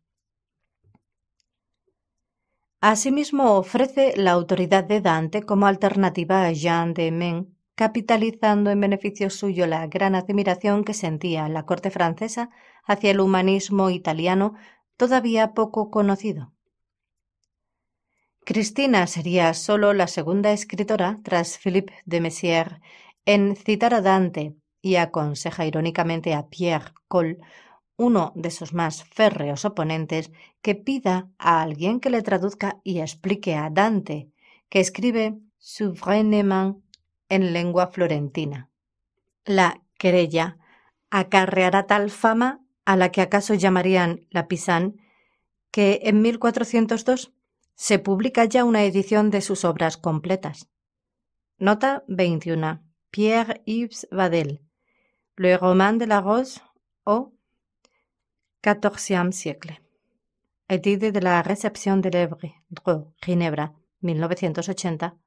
Asimismo, ofrece la autoridad de Dante como alternativa a Jean de Meun, capitalizando en beneficio suyo la gran admiración que sentía la corte francesa hacia el humanismo italiano todavía poco conocido. Cristina sería solo la segunda escritora tras Philippe de Messier, en citar a Dante y aconseja irónicamente a Pierre Col, uno de sus más férreos oponentes, que pida a alguien que le traduzca y explique a Dante, que escribe souverainement en lengua florentina. La querella acarreará tal fama a la que acaso llamarían la Pisan, que en 1402 se publica ya una edición de sus obras completas. Nota 21. Pierre Yves Vadel. Le Roman de la Rose o XIV siècle. Edite de la recepción de Levre, Ginebra, 1980.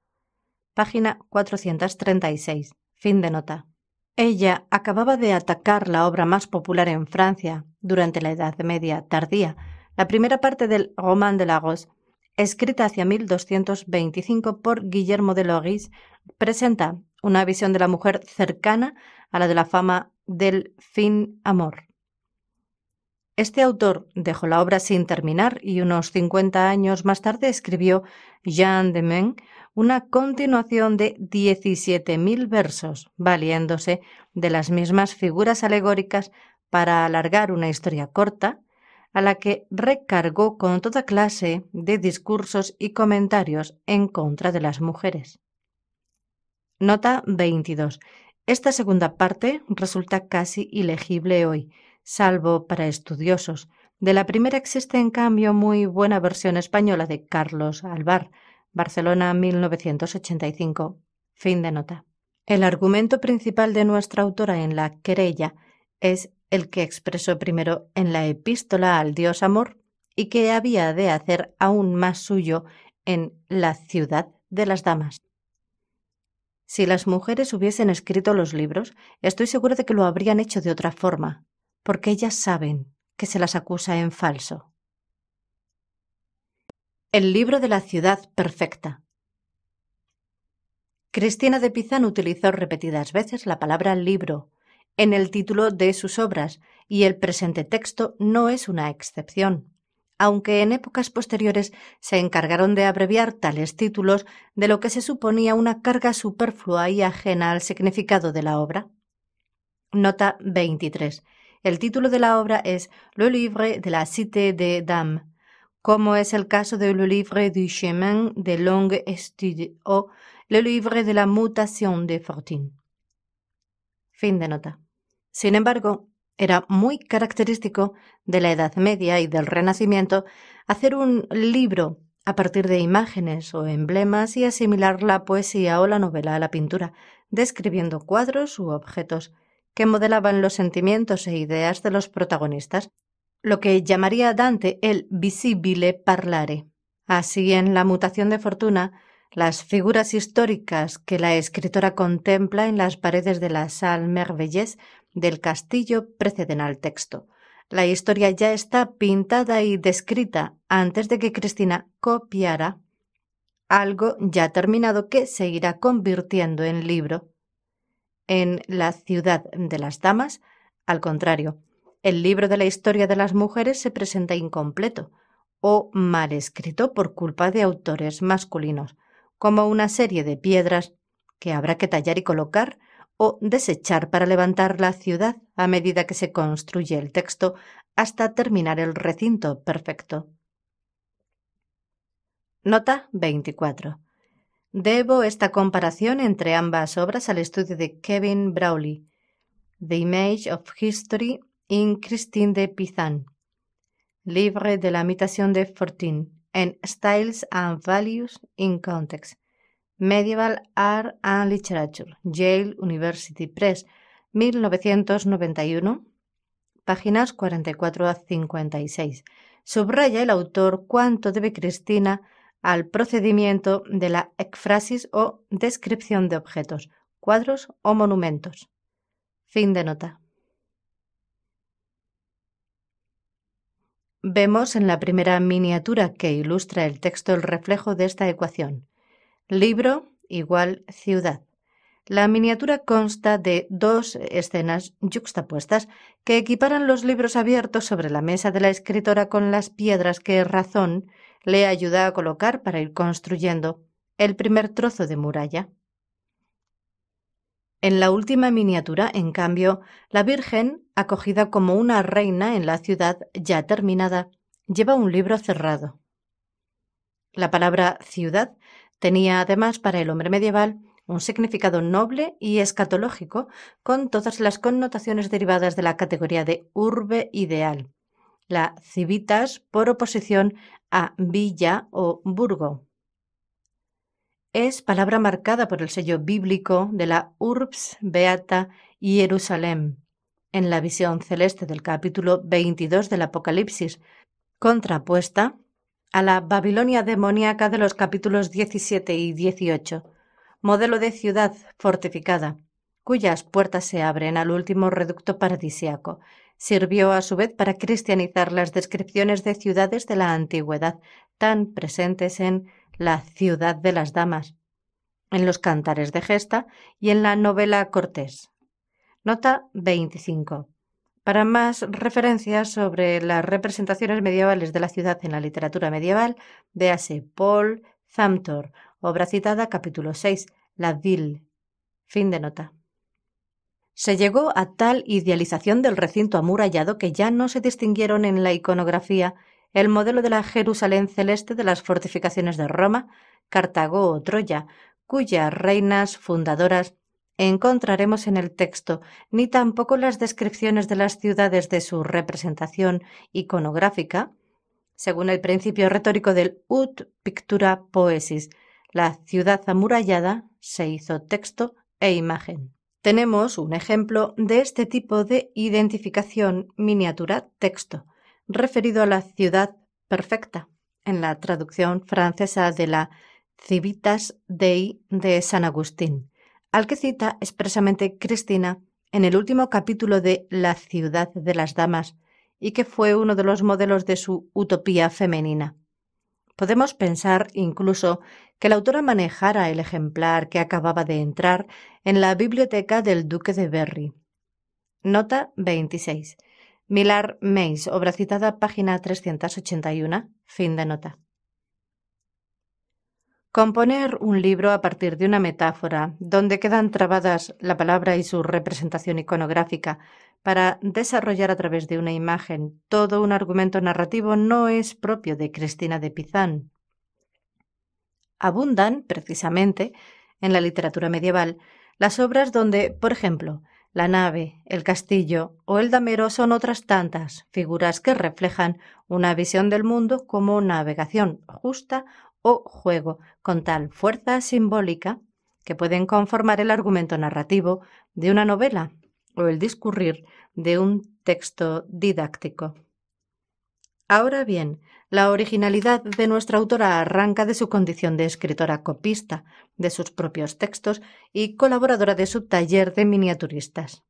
Página 436. Fin de nota. Ella acababa de atacar la obra más popular en Francia durante la Edad Media tardía, la primera parte del Roman de Rose, escrita hacia 1225 por Guillermo de Loris, presenta una visión de la mujer cercana a la de la fama del fin amor. Este autor dejó la obra sin terminar y unos 50 años más tarde escribió Jean de Men, una continuación de 17.000 versos, valiéndose de las mismas figuras alegóricas para alargar una historia corta, a la que recargó con toda clase de discursos y comentarios en contra de las mujeres. Nota 22. Esta segunda parte resulta casi ilegible hoy, salvo para estudiosos. De la primera existe, en cambio, muy buena versión española de Carlos Alvar, Barcelona 1985. Fin de nota. El argumento principal de nuestra autora en la querella es el que expresó primero en la epístola al dios amor y que había de hacer aún más suyo en la ciudad de las damas. Si las mujeres hubiesen escrito los libros, estoy segura de que lo habrían hecho de otra forma, porque ellas saben que se las acusa en falso. El libro de la ciudad perfecta. Cristina de Pizan utilizó repetidas veces la palabra libro en el título de sus obras y el presente texto no es una excepción, aunque en épocas posteriores se encargaron de abreviar tales títulos de lo que se suponía una carga superflua y ajena al significado de la obra. Nota 23. El título de la obra es Le livre de la Cité de Dames, como es el caso Le livre du chemin de Longue o le livre de la mutación de Fortin. Sin embargo, era muy característico de la Edad Media y del Renacimiento hacer un libro a partir de imágenes o emblemas y asimilar la poesía o la novela a la pintura, describiendo cuadros u objetos que modelaban los sentimientos e ideas de los protagonistas lo que llamaría Dante el visibile parlare. Así, en la mutación de fortuna, las figuras históricas que la escritora contempla en las paredes de la Salle Merveilleuse del castillo preceden al texto. La historia ya está pintada y descrita antes de que Cristina copiara algo ya terminado que se irá convirtiendo en libro. En La ciudad de las damas, al contrario, el libro de la historia de las mujeres se presenta incompleto o mal escrito por culpa de autores masculinos, como una serie de piedras que habrá que tallar y colocar o desechar para levantar la ciudad a medida que se construye el texto hasta terminar el recinto perfecto. Nota 24. Debo esta comparación entre ambas obras al estudio de Kevin Browley, The Image of History In Christine de Pizan, libre de la imitación de Fortin, en Styles and Values in Context, Medieval Art and Literature, Yale University Press, 1991, páginas 44 a 56. Subraya el autor cuánto debe Cristina al procedimiento de la exfrasis o descripción de objetos, cuadros o monumentos. Fin de nota. Vemos en la primera miniatura que ilustra el texto el reflejo de esta ecuación. Libro igual ciudad. La miniatura consta de dos escenas yuxtapuestas que equiparan los libros abiertos sobre la mesa de la escritora con las piedras que Razón le ayuda a colocar para ir construyendo el primer trozo de muralla. En la última miniatura, en cambio, la Virgen, acogida como una reina en la ciudad ya terminada, lleva un libro cerrado. La palabra ciudad tenía además para el hombre medieval un significado noble y escatológico, con todas las connotaciones derivadas de la categoría de urbe ideal, la civitas por oposición a villa o burgo es palabra marcada por el sello bíblico de la Urbs Beata Jerusalén en la visión celeste del capítulo 22 del Apocalipsis, contrapuesta a la Babilonia demoníaca de los capítulos 17 y 18, modelo de ciudad fortificada, cuyas puertas se abren al último reducto paradisiaco. Sirvió a su vez para cristianizar las descripciones de ciudades de la antigüedad tan presentes en la ciudad de las damas, en los cantares de gesta y en la novela Cortés. Nota 25. Para más referencias sobre las representaciones medievales de la ciudad en la literatura medieval, véase Paul Thamtor, obra citada, capítulo 6, La Ville. Fin de nota. Se llegó a tal idealización del recinto amurallado que ya no se distinguieron en la iconografía el modelo de la Jerusalén celeste de las fortificaciones de Roma, Cartago o Troya, cuyas reinas fundadoras encontraremos en el texto, ni tampoco las descripciones de las ciudades de su representación iconográfica, según el principio retórico del ut pictura poesis, la ciudad amurallada se hizo texto e imagen. Tenemos un ejemplo de este tipo de identificación miniatura texto, referido a la ciudad perfecta en la traducción francesa de la Civitas Dei de San Agustín, al que cita expresamente Cristina en el último capítulo de La ciudad de las damas, y que fue uno de los modelos de su utopía femenina. Podemos pensar incluso que la autora manejara el ejemplar que acababa de entrar en la biblioteca del duque de Berry. Nota 26. Milar Mays, obra citada, página 381, fin de nota. Componer un libro a partir de una metáfora, donde quedan trabadas la palabra y su representación iconográfica, para desarrollar a través de una imagen todo un argumento narrativo no es propio de Cristina de Pizán. Abundan, precisamente, en la literatura medieval, las obras donde, por ejemplo, la nave, el castillo o el damero son otras tantas figuras que reflejan una visión del mundo como navegación justa o juego, con tal fuerza simbólica que pueden conformar el argumento narrativo de una novela o el discurrir de un texto didáctico. Ahora bien, la originalidad de nuestra autora arranca de su condición de escritora copista, de sus propios textos y colaboradora de su taller de miniaturistas.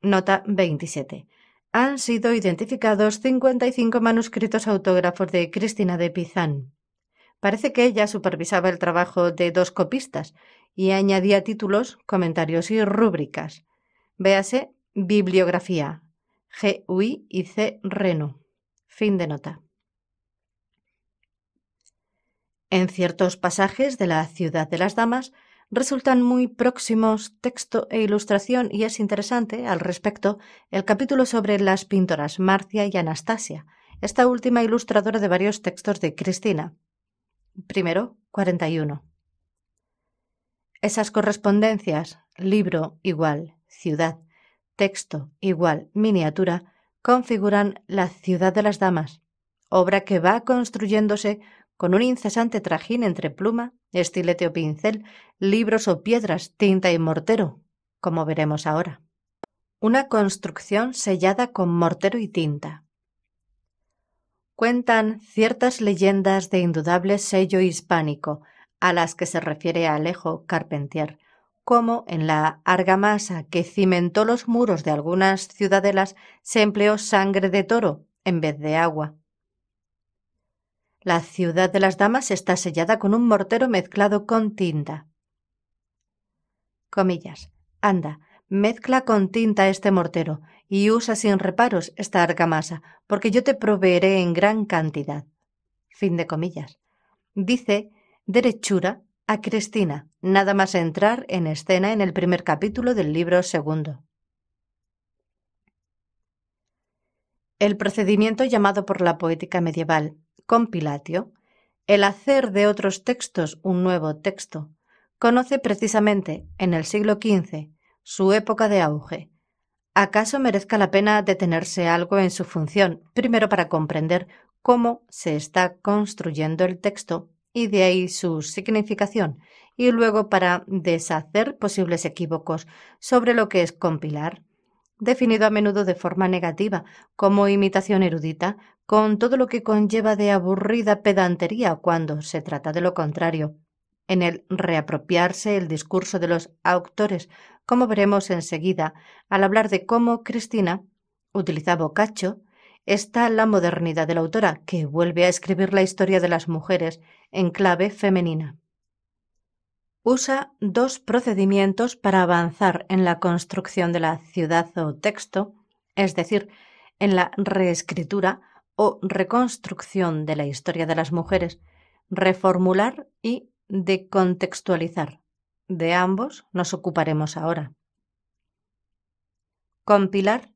Nota 27. Han sido identificados 55 manuscritos autógrafos de Cristina de Pizán. Parece que ella supervisaba el trabajo de dos copistas y añadía títulos, comentarios y rúbricas. Véase Bibliografía, G. Uy y C. Reno. Fin de nota. En ciertos pasajes de la Ciudad de las Damas resultan muy próximos texto e ilustración y es interesante, al respecto, el capítulo sobre las pintoras Marcia y Anastasia, esta última ilustradora de varios textos de Cristina. Primero, 41. Esas correspondencias, libro igual, ciudad, texto igual, miniatura, configuran la ciudad de las damas, obra que va construyéndose con un incesante trajín entre pluma, estilete o pincel, libros o piedras, tinta y mortero, como veremos ahora. Una construcción sellada con mortero y tinta. Cuentan ciertas leyendas de indudable sello hispánico, a las que se refiere Alejo Carpentier, como en la argamasa que cimentó los muros de algunas ciudadelas se empleó sangre de toro en vez de agua. La ciudad de las damas está sellada con un mortero mezclado con tinta. Comillas. Anda, mezcla con tinta este mortero y usa sin reparos esta argamasa, porque yo te proveeré en gran cantidad. Fin de comillas. Dice derechura a Cristina, nada más entrar en escena en el primer capítulo del libro segundo. El procedimiento llamado por la poética medieval compilatio, el hacer de otros textos un nuevo texto, conoce precisamente en el siglo XV su época de auge. ¿Acaso merezca la pena detenerse algo en su función, primero para comprender cómo se está construyendo el texto y de ahí su significación, y luego para deshacer posibles equívocos sobre lo que es compilar, definido a menudo de forma negativa, como imitación erudita, con todo lo que conlleva de aburrida pedantería cuando se trata de lo contrario, en el reapropiarse el discurso de los autores, como veremos enseguida al hablar de cómo Cristina utiliza bocacho está la modernidad de la autora, que vuelve a escribir la historia de las mujeres en clave femenina. Usa dos procedimientos para avanzar en la construcción de la ciudad o texto, es decir, en la reescritura o reconstrucción de la historia de las mujeres, reformular y decontextualizar. De ambos nos ocuparemos ahora. Compilar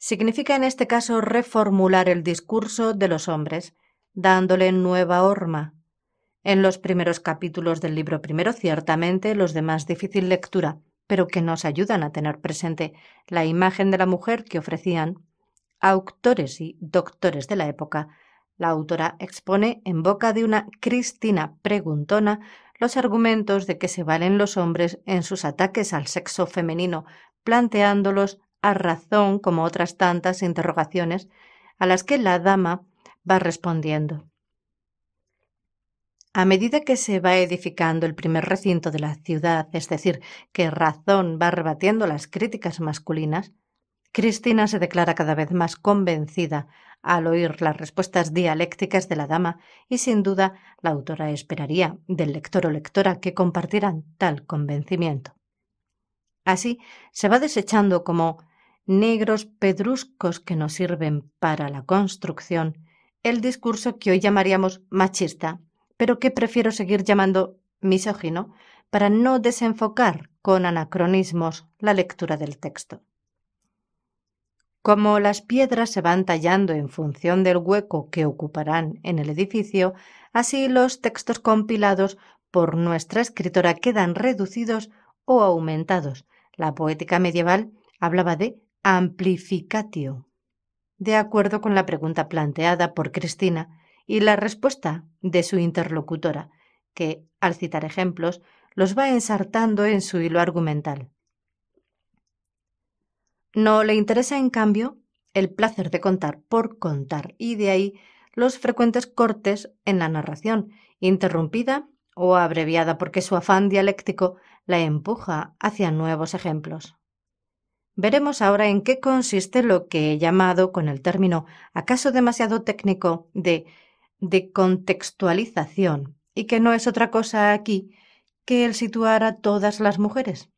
significa en este caso reformular el discurso de los hombres, dándole nueva horma. En los primeros capítulos del libro primero, ciertamente, los de más difícil lectura, pero que nos ayudan a tener presente la imagen de la mujer que ofrecían autores y doctores de la época, la autora expone en boca de una Cristina preguntona los argumentos de que se valen los hombres en sus ataques al sexo femenino, planteándolos a razón como otras tantas interrogaciones a las que la dama va respondiendo. A medida que se va edificando el primer recinto de la ciudad, es decir, que razón va rebatiendo las críticas masculinas, Cristina se declara cada vez más convencida al oír las respuestas dialécticas de la dama y sin duda la autora esperaría del lector o lectora que compartieran tal convencimiento. Así se va desechando como negros pedruscos que nos sirven para la construcción, el discurso que hoy llamaríamos machista, pero que prefiero seguir llamando misógino, para no desenfocar con anacronismos la lectura del texto. Como las piedras se van tallando en función del hueco que ocuparán en el edificio, así los textos compilados por nuestra escritora quedan reducidos o aumentados. La poética medieval hablaba de amplificatio, de acuerdo con la pregunta planteada por Cristina y la respuesta de su interlocutora, que, al citar ejemplos, los va ensartando en su hilo argumental. No le interesa, en cambio, el placer de contar por contar, y de ahí los frecuentes cortes en la narración, interrumpida o abreviada porque su afán dialéctico la empuja hacia nuevos ejemplos. Veremos ahora en qué consiste lo que he llamado con el término acaso demasiado técnico de contextualización y que no es otra cosa aquí que el situar a todas las mujeres,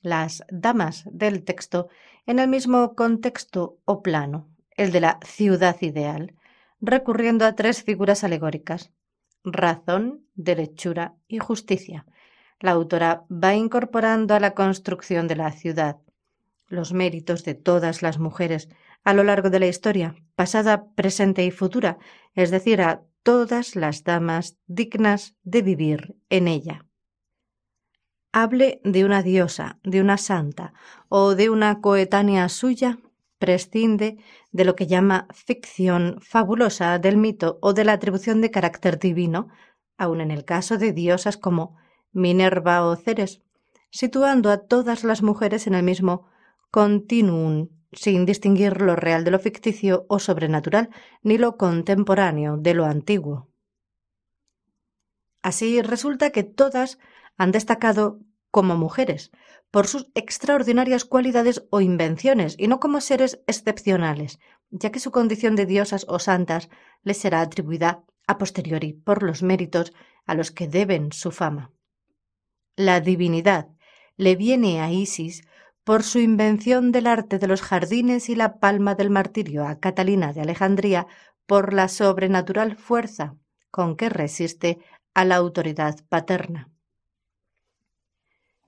las damas del texto, en el mismo contexto o plano, el de la ciudad ideal, recurriendo a tres figuras alegóricas, razón, derechura y justicia. La autora va incorporando a la construcción de la ciudad los méritos de todas las mujeres a lo largo de la historia, pasada, presente y futura, es decir, a todas las damas dignas de vivir en ella. Hable de una diosa, de una santa o de una coetánea suya, prescinde de lo que llama ficción fabulosa del mito o de la atribución de carácter divino, aun en el caso de diosas como Minerva o Ceres, situando a todas las mujeres en el mismo continuum, sin distinguir lo real de lo ficticio o sobrenatural, ni lo contemporáneo de lo antiguo. Así resulta que todas han destacado como mujeres, por sus extraordinarias cualidades o invenciones, y no como seres excepcionales, ya que su condición de diosas o santas les será atribuida a posteriori por los méritos a los que deben su fama. La divinidad le viene a Isis por su invención del arte de los jardines y la palma del martirio a Catalina de Alejandría por la sobrenatural fuerza con que resiste a la autoridad paterna.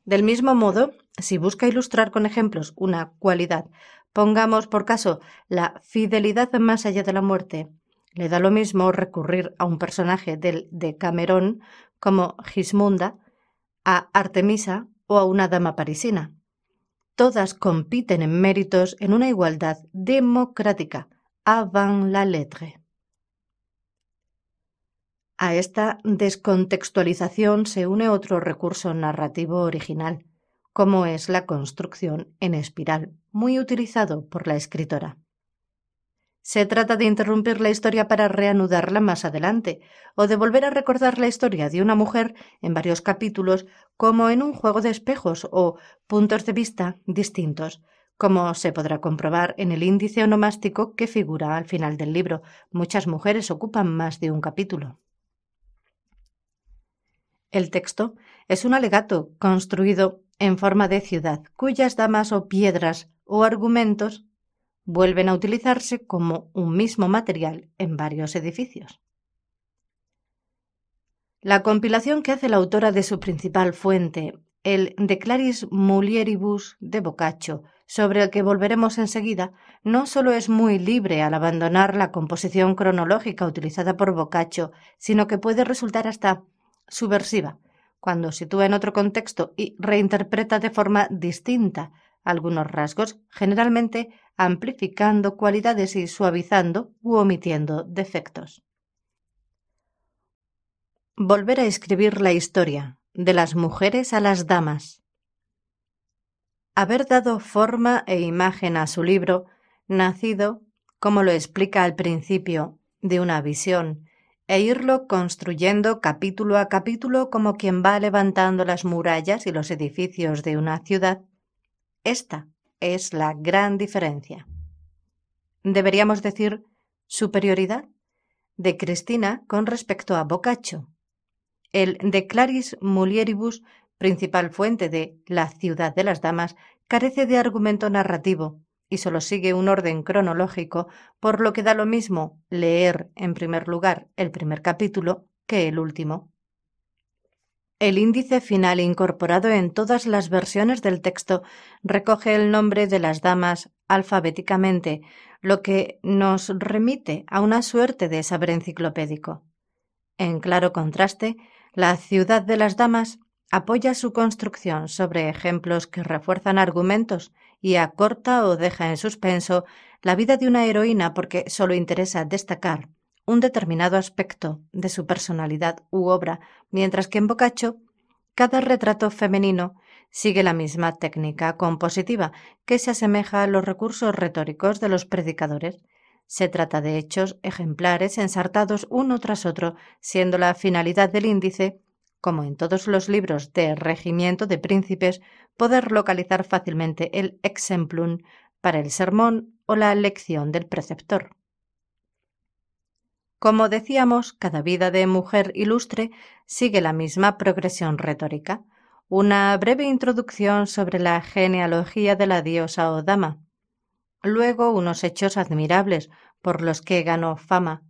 Del mismo modo, si busca ilustrar con ejemplos una cualidad, pongamos por caso la fidelidad más allá de la muerte, le da lo mismo recurrir a un personaje del de Camerón como Gismunda, a Artemisa o a una dama parisina. Todas compiten en méritos en una igualdad democrática, avant la lettre. A esta descontextualización se une otro recurso narrativo original, como es la construcción en espiral, muy utilizado por la escritora. Se trata de interrumpir la historia para reanudarla más adelante, o de volver a recordar la historia de una mujer en varios capítulos como en un juego de espejos o puntos de vista distintos, como se podrá comprobar en el índice onomástico que figura al final del libro. Muchas mujeres ocupan más de un capítulo. El texto es un alegato construido en forma de ciudad, cuyas damas o piedras o argumentos vuelven a utilizarse como un mismo material en varios edificios. La compilación que hace la autora de su principal fuente, el De Claris Mulieribus de Boccaccio, sobre el que volveremos enseguida, no solo es muy libre al abandonar la composición cronológica utilizada por Boccaccio, sino que puede resultar hasta subversiva, cuando sitúa en otro contexto y reinterpreta de forma distinta algunos rasgos, generalmente amplificando cualidades y suavizando u omitiendo defectos. Volver a escribir la historia de las mujeres a las damas. Haber dado forma e imagen a su libro, nacido, como lo explica al principio, de una visión, e irlo construyendo capítulo a capítulo como quien va levantando las murallas y los edificios de una ciudad, esta es la gran diferencia. Deberíamos decir superioridad de Cristina con respecto a Boccaccio. El De Claris Mulieribus, principal fuente de La ciudad de las damas, carece de argumento narrativo y solo sigue un orden cronológico, por lo que da lo mismo leer en primer lugar el primer capítulo que el último. El índice final incorporado en todas las versiones del texto recoge el nombre de las damas alfabéticamente, lo que nos remite a una suerte de saber enciclopédico. En claro contraste, la ciudad de las damas apoya su construcción sobre ejemplos que refuerzan argumentos y acorta o deja en suspenso la vida de una heroína porque solo interesa destacar un determinado aspecto de su personalidad u obra, mientras que en Boccaccio cada retrato femenino sigue la misma técnica compositiva que se asemeja a los recursos retóricos de los predicadores. Se trata de hechos ejemplares ensartados uno tras otro, siendo la finalidad del índice, como en todos los libros de regimiento de príncipes, poder localizar fácilmente el exemplum para el sermón o la lección del preceptor. Como decíamos, cada vida de mujer ilustre sigue la misma progresión retórica. Una breve introducción sobre la genealogía de la diosa o dama. Luego unos hechos admirables por los que ganó fama,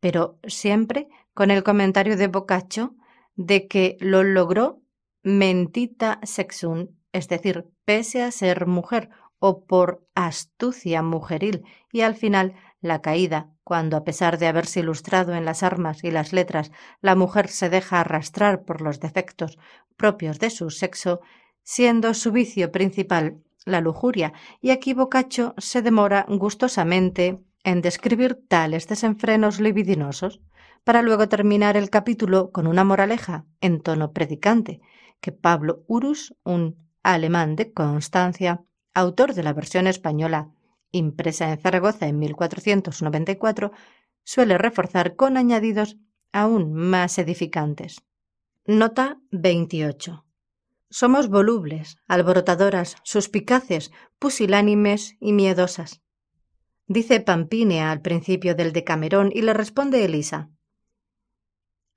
pero siempre con el comentario de Boccaccio de que lo logró mentita sexun, es decir, pese a ser mujer o por astucia mujeril, y al final la caída, cuando a pesar de haberse ilustrado en las armas y las letras, la mujer se deja arrastrar por los defectos propios de su sexo, siendo su vicio principal la lujuria, y aquí Boccaccio se demora gustosamente en describir tales desenfrenos libidinosos, para luego terminar el capítulo con una moraleja en tono predicante, que Pablo Urus, un alemán de Constancia, autor de la versión española impresa en Zaragoza en 1494, suele reforzar con añadidos aún más edificantes. Nota 28. Somos volubles, alborotadoras, suspicaces, pusilánimes y miedosas. Dice Pampinea al principio del Decamerón y le responde Elisa.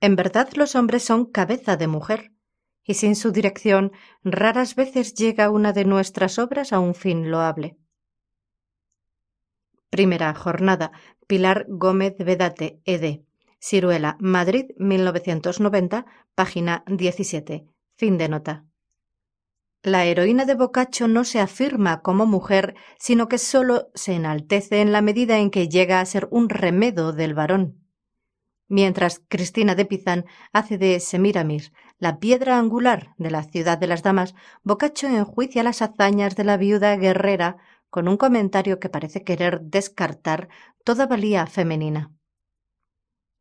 En verdad los hombres son cabeza de mujer, y sin su dirección raras veces llega una de nuestras obras a un fin loable. Primera jornada, Pilar Gómez Vedate, ED. Ciruela, Madrid, 1990, página 17. Fin de nota. La heroína de Boccaccio no se afirma como mujer, sino que sólo se enaltece en la medida en que llega a ser un remedo del varón. Mientras Cristina de Pizán hace de Semiramis la piedra angular de la ciudad de las damas, Boccaccio enjuicia las hazañas de la viuda guerrera con un comentario que parece querer descartar toda valía femenina.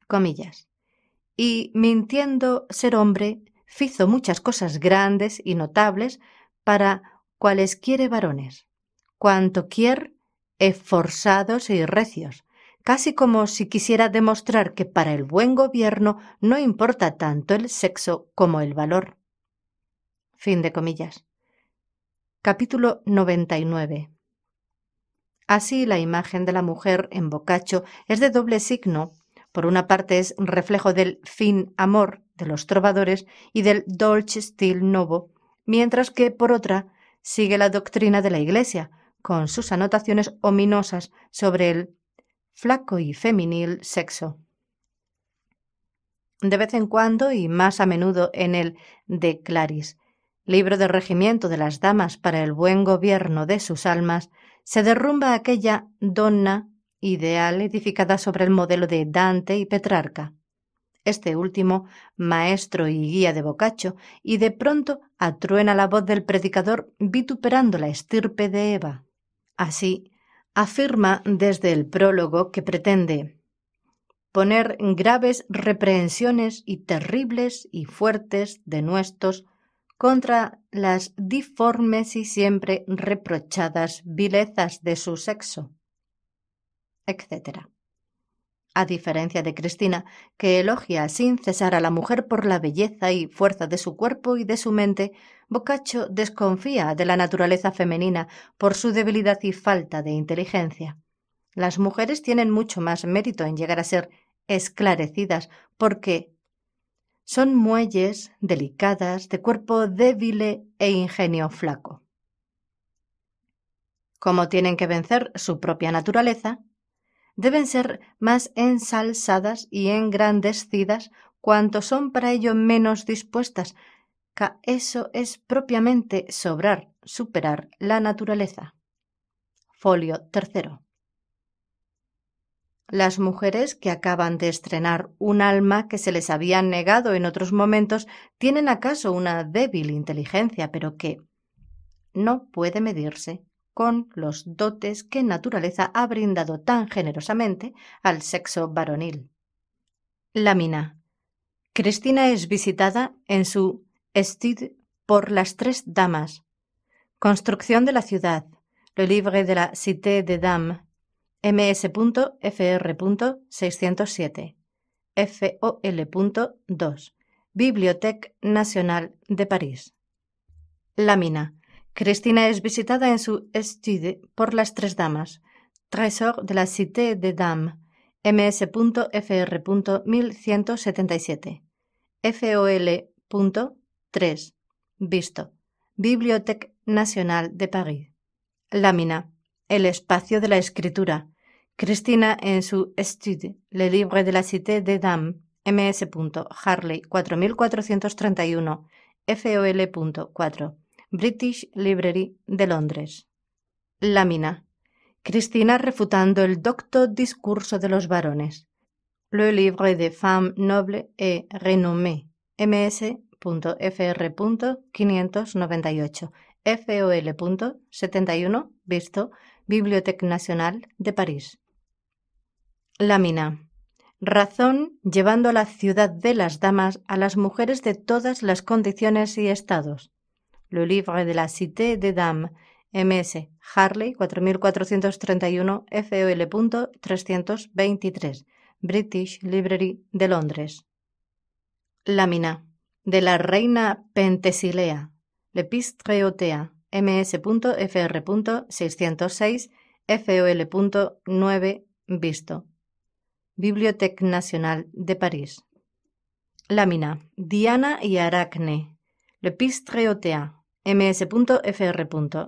Comillas. Y mintiendo ser hombre, fizo muchas cosas grandes y notables para quiere varones, cuanto cuantoquier esforzados y recios, casi como si quisiera demostrar que para el buen gobierno no importa tanto el sexo como el valor. Fin de comillas. Capítulo 99. Así, la imagen de la mujer en bocacho es de doble signo. Por una parte es reflejo del fin amor de los trovadores y del dolce stil novo, mientras que, por otra, sigue la doctrina de la Iglesia, con sus anotaciones ominosas sobre el flaco y femenil sexo. De vez en cuando y más a menudo en el De Claris, libro de regimiento de las damas para el buen gobierno de sus almas, se derrumba aquella donna ideal edificada sobre el modelo de Dante y Petrarca. Este último, maestro y guía de Boccaccio, y de pronto atruena la voz del predicador vituperando la estirpe de Eva. Así, afirma desde el prólogo que pretende poner graves reprehensiones y terribles y fuertes de nuestros contra las diformes y siempre reprochadas vilezas de su sexo, etc. A diferencia de Cristina, que elogia sin cesar a la mujer por la belleza y fuerza de su cuerpo y de su mente, Boccaccio desconfía de la naturaleza femenina por su debilidad y falta de inteligencia. Las mujeres tienen mucho más mérito en llegar a ser esclarecidas porque son muelles, delicadas, de cuerpo débil e ingenio flaco. Como tienen que vencer su propia naturaleza, deben ser más ensalzadas y engrandecidas cuanto son para ello menos dispuestas, que eso es propiamente sobrar, superar la naturaleza. Folio tercero. Las mujeres que acaban de estrenar un alma que se les había negado en otros momentos tienen acaso una débil inteligencia, pero que no puede medirse con los dotes que naturaleza ha brindado tan generosamente al sexo varonil. Lámina. Cristina es visitada en su Estid por las tres damas. Construcción de la ciudad. Le livre de la Cité des Dames ms.fr.607, fol.2, Bibliothèque Nationale de Paris. Lámina. Cristina es visitada en su estude por las tres damas. Trésor de la Cité de Dames, ms.fr.1177, fol.3, visto, Bibliothèque Nationale de Paris. Lámina. El espacio de la escritura. Cristina en su estudio, Le Livre de la Cité de Dame, MS. Harley 4431, FOL.4, British Library de Londres. Lámina. Cristina refutando el docto discurso de los varones. Le Livre de Femmes Noble et Renommée, ms.fr.598, FOL.71, visto, Bibliothèque nationale de París. Lámina. Razón llevando a la ciudad de las damas a las mujeres de todas las condiciones y estados. Le Livre de la Cité de Dames, MS, Harley 4431, FOL.323, British Library de Londres. Lámina. De la reina Pentesilea, Lepistre MS.fr.606, FOL.9, visto. Bibliothèque Nationale de París. Lámina. Diana y Aracne. Le Pistre ms.fr.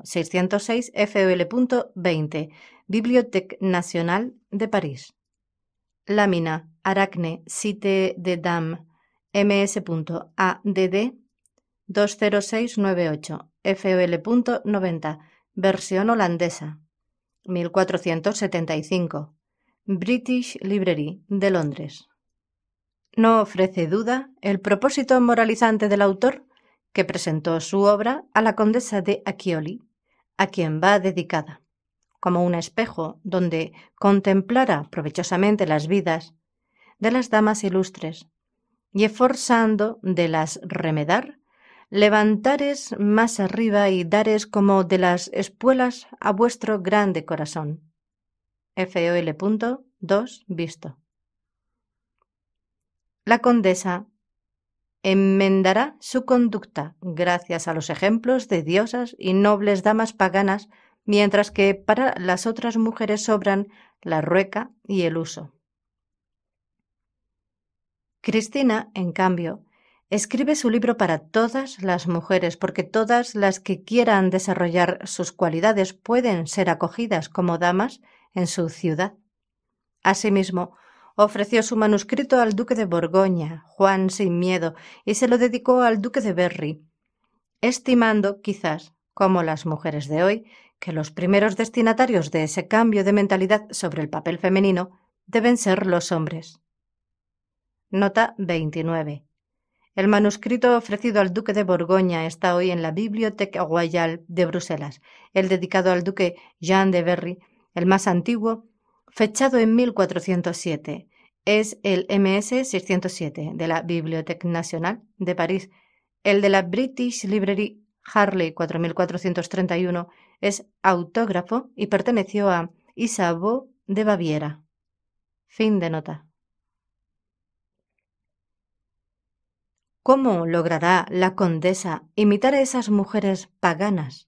606 fol20 Bibliothèque Nationale de París. Lámina. Aracne. Cité de Dame. ms.add. 20698. fol90 Versión holandesa. 1475. British Library de Londres. No ofrece duda el propósito moralizante del autor que presentó su obra a la condesa de Accioli, a quien va dedicada, como un espejo donde contemplara provechosamente las vidas de las damas ilustres y esforzando de las remedar, levantares más arriba y dares como de las espuelas a vuestro grande corazón FOL.2 Visto. La condesa enmendará su conducta gracias a los ejemplos de diosas y nobles damas paganas, mientras que para las otras mujeres sobran la rueca y el uso. Cristina, en cambio, escribe su libro para todas las mujeres, porque todas las que quieran desarrollar sus cualidades pueden ser acogidas como damas en su ciudad. Asimismo, ofreció su manuscrito al duque de Borgoña, Juan sin miedo, y se lo dedicó al duque de Berry, estimando, quizás, como las mujeres de hoy, que los primeros destinatarios de ese cambio de mentalidad sobre el papel femenino deben ser los hombres. Nota 29. El manuscrito ofrecido al duque de Borgoña está hoy en la Biblioteca Royale de Bruselas. El dedicado al duque Jean de Berry el más antiguo, fechado en 1407, es el MS 607 de la Bibliothèque Nationale de París. El de la British Library Harley 4431 es autógrafo y perteneció a Isabeau de Baviera. Fin de nota. ¿Cómo logrará la condesa imitar a esas mujeres paganas?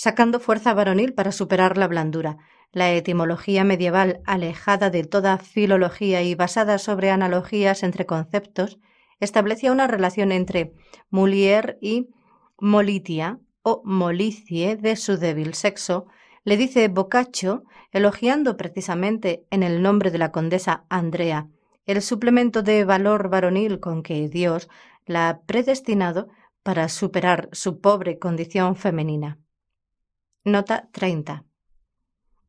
sacando fuerza varonil para superar la blandura. La etimología medieval, alejada de toda filología y basada sobre analogías entre conceptos, establecía una relación entre mulier y molitia o molicie de su débil sexo, le dice Boccaccio, elogiando precisamente en el nombre de la condesa Andrea el suplemento de valor varonil con que Dios la ha predestinado para superar su pobre condición femenina. Nota 30.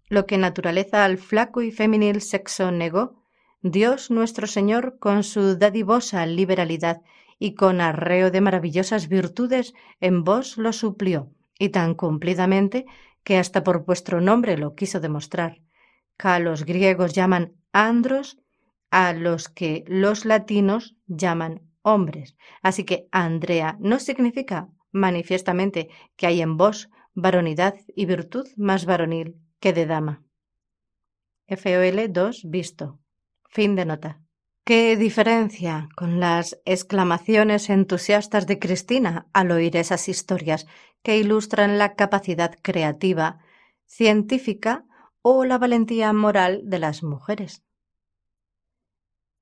Lo que naturaleza al flaco y femenil sexo negó, Dios nuestro Señor, con su dadivosa liberalidad y con arreo de maravillosas virtudes, en vos lo suplió, y tan cumplidamente que hasta por vuestro nombre lo quiso demostrar. Que los griegos llaman andros, a los que los latinos llaman hombres. Así que Andrea no significa manifiestamente que hay en vos varonidad y virtud más varonil que de dama. FOL 2 visto. Fin de nota. ¿Qué diferencia con las exclamaciones entusiastas de Cristina al oír esas historias que ilustran la capacidad creativa, científica o la valentía moral de las mujeres?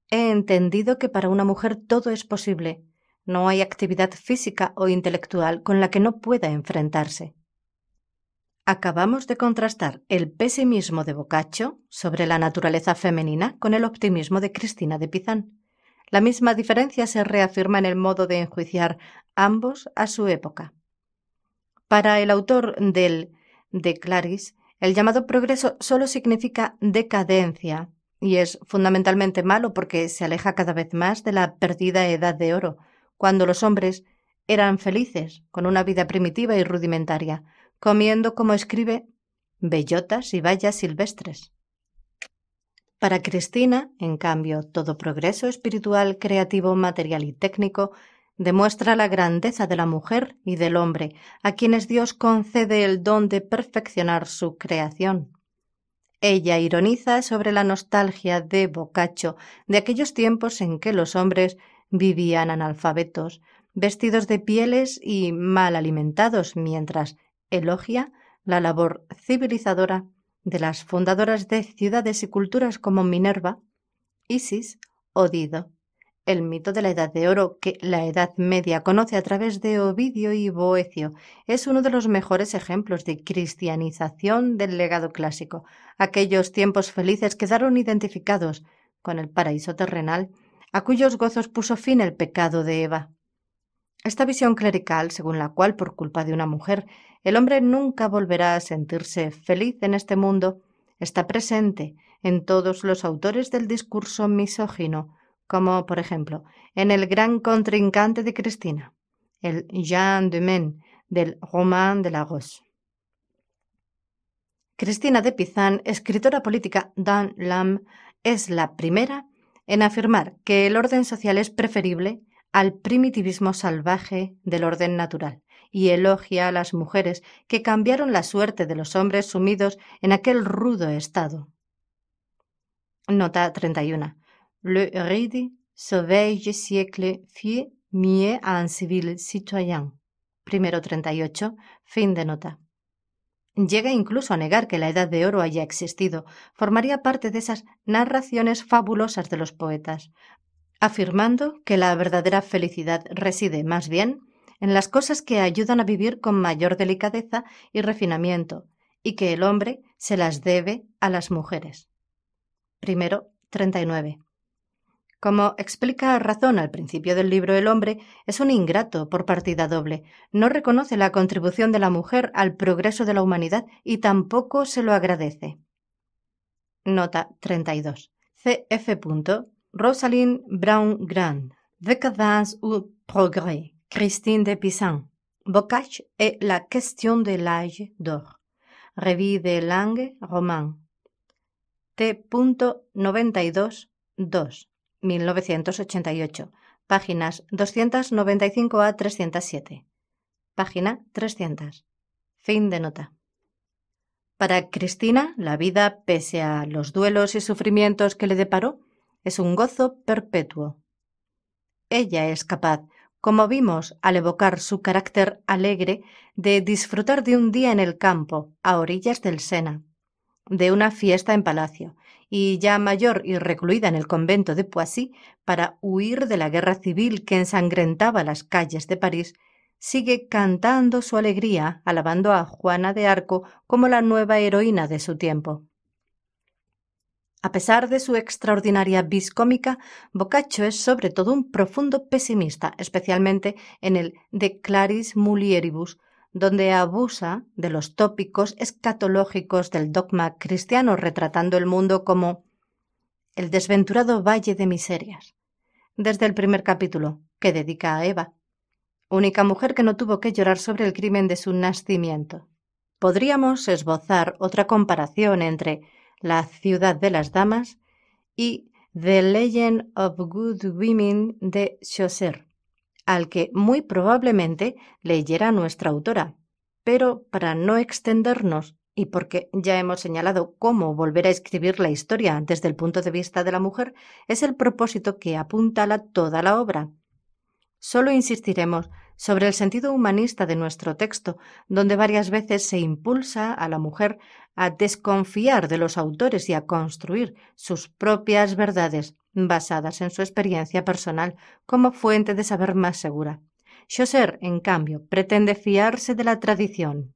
He entendido que para una mujer todo es posible. No hay actividad física o intelectual con la que no pueda enfrentarse. Acabamos de contrastar el pesimismo de Boccaccio sobre la naturaleza femenina con el optimismo de Cristina de Pizán. La misma diferencia se reafirma en el modo de enjuiciar ambos a su época. Para el autor del De Claris, el llamado progreso solo significa decadencia y es fundamentalmente malo porque se aleja cada vez más de la perdida edad de oro, cuando los hombres eran felices con una vida primitiva y rudimentaria comiendo como escribe bellotas y vallas silvestres. Para Cristina, en cambio, todo progreso espiritual, creativo, material y técnico demuestra la grandeza de la mujer y del hombre, a quienes Dios concede el don de perfeccionar su creación. Ella ironiza sobre la nostalgia de Boccaccio de aquellos tiempos en que los hombres vivían analfabetos, vestidos de pieles y mal alimentados, mientras elogia la labor civilizadora de las fundadoras de ciudades y culturas como Minerva, Isis o Dido. El mito de la Edad de Oro, que la Edad Media conoce a través de Ovidio y Boecio, es uno de los mejores ejemplos de cristianización del legado clásico. Aquellos tiempos felices quedaron identificados con el paraíso terrenal, a cuyos gozos puso fin el pecado de Eva. Esta visión clerical, según la cual, por culpa de una mujer, el hombre nunca volverá a sentirse feliz en este mundo. Está presente en todos los autores del discurso misógino, como por ejemplo en el gran contrincante de Cristina, el Jean de del Roman de la Rose Cristina de Pizan, escritora política Dan Lam, es la primera en afirmar que el orden social es preferible al primitivismo salvaje del orden natural y elogia a las mujeres que cambiaron la suerte de los hombres sumidos en aquel rudo estado. Nota 31. Le Ridi Sauveille siècle fie mie civil Primero 38. Fin de nota. Llega incluso a negar que la Edad de Oro haya existido. Formaría parte de esas narraciones fabulosas de los poetas, afirmando que la verdadera felicidad reside más bien en las cosas que ayudan a vivir con mayor delicadeza y refinamiento, y que el hombre se las debe a las mujeres. Primero, 39. Como explica Razón al principio del libro, el hombre es un ingrato por partida doble. No reconoce la contribución de la mujer al progreso de la humanidad y tampoco se lo agradece. Nota 32. CF. Rosalind Brown Grand. Decadence ou progrès. Christine de Pizan. Bocage et la question de l'âge d'or. Revue de langue roman. T.92 2. 1988. Páginas 295 a 307. Página 300. Fin de nota. Para Cristina, la vida, pese a los duelos y sufrimientos que le deparó, es un gozo perpetuo. Ella es capaz como vimos al evocar su carácter alegre de disfrutar de un día en el campo, a orillas del Sena, de una fiesta en palacio, y ya mayor y recluida en el convento de Poissy para huir de la guerra civil que ensangrentaba las calles de París, sigue cantando su alegría, alabando a Juana de Arco como la nueva heroína de su tiempo. A pesar de su extraordinaria vis cómica, Boccaccio es sobre todo un profundo pesimista, especialmente en el De Claris Mulieribus, donde abusa de los tópicos escatológicos del dogma cristiano, retratando el mundo como el desventurado valle de miserias, desde el primer capítulo, que dedica a Eva, única mujer que no tuvo que llorar sobre el crimen de su nacimiento. Podríamos esbozar otra comparación entre la ciudad de las damas y The Legend of Good Women de Chaucer, al que muy probablemente leyera nuestra autora. Pero para no extendernos y porque ya hemos señalado cómo volver a escribir la historia desde el punto de vista de la mujer, es el propósito que apunta a toda la obra. Solo insistiremos sobre el sentido humanista de nuestro texto, donde varias veces se impulsa a la mujer a desconfiar de los autores y a construir sus propias verdades basadas en su experiencia personal como fuente de saber más segura. Chaucer, en cambio, pretende fiarse de la tradición.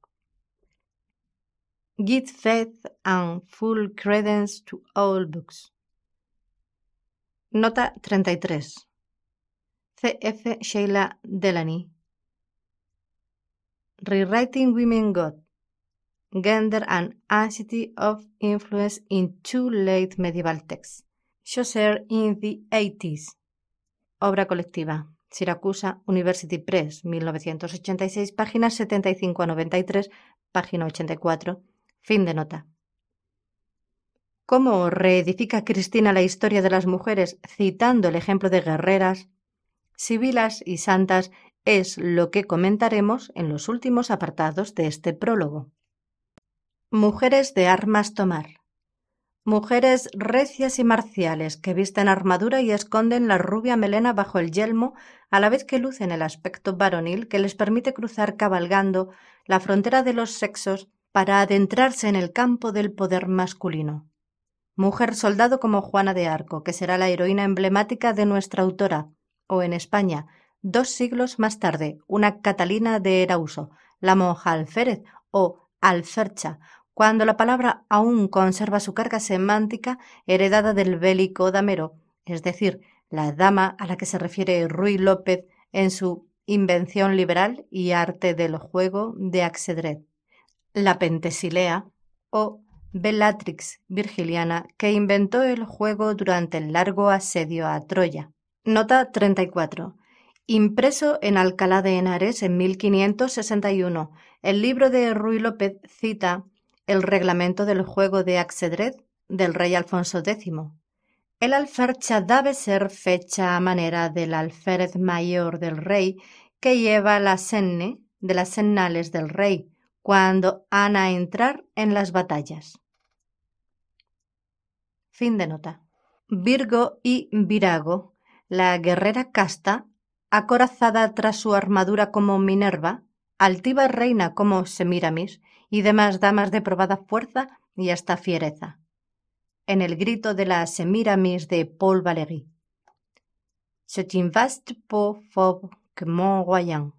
Give faith and full credence to all books. Nota 33. CF Sheila Delany, Rewriting Women God, Gender and Anxiety of Influence in Two Late Medieval Texts, Chaucer in the 80s, obra colectiva, Siracusa University Press, 1986, páginas 75 a 93, página 84, fin de nota. ¿Cómo reedifica Cristina la historia de las mujeres citando el ejemplo de guerreras, sibilas y santas es lo que comentaremos en los últimos apartados de este prólogo. Mujeres de armas tomar. Mujeres recias y marciales que visten armadura y esconden la rubia melena bajo el yelmo, a la vez que lucen el aspecto varonil que les permite cruzar cabalgando la frontera de los sexos para adentrarse en el campo del poder masculino. Mujer soldado como Juana de Arco, que será la heroína emblemática de nuestra autora, o en España, Dos siglos más tarde, una Catalina de Erauso, la monja alférez o alfercha, cuando la palabra aún conserva su carga semántica heredada del bélico damero, es decir, la dama a la que se refiere Ruy López en su Invención liberal y arte del juego de Axedred, la Pentesilea o Bellatrix Virgiliana, que inventó el juego durante el largo asedio a Troya. Nota 34. Impreso en Alcalá de Henares en 1561, el libro de Ruy López cita el reglamento del juego de Axedrez del rey Alfonso X. El alfercha debe ser fecha a manera del alférez mayor del rey que lleva la senne de las sennales del rey cuando han a entrar en las batallas. Fin de nota. Virgo y Virago, la guerrera casta acorazada tras su armadura como Minerva, altiva reina como Semiramis y demás damas de probada fuerza y hasta fiereza. En el grito de la Semiramis de Paul Valéry. C'est un vaste que mon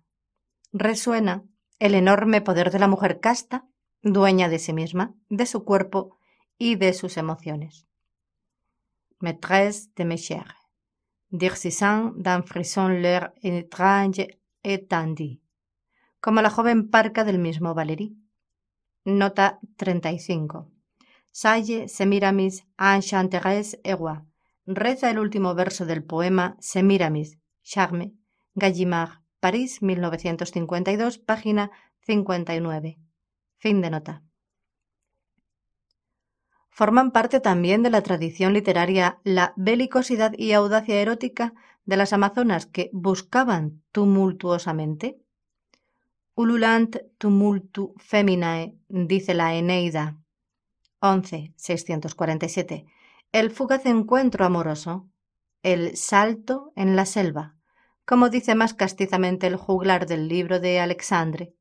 Resuena el enorme poder de la mujer casta, dueña de sí misma, de su cuerpo y de sus emociones. Maîtresse de mes Dircisant d'un frisson leur étrange étendue. Como la joven parca del mismo Valéry. Nota 35. Salle Semiramis Enchanteresse Ewa. Reza el último verso del poema Semiramis, Charme, Gallimard, París, 1952, página 59. Fin de nota forman parte también de la tradición literaria la belicosidad y audacia erótica de las amazonas que buscaban tumultuosamente? Ululant tumultu feminae, dice la Eneida. 11. El fugaz encuentro amoroso, el salto en la selva, como dice más castizamente el juglar del libro de Alexandre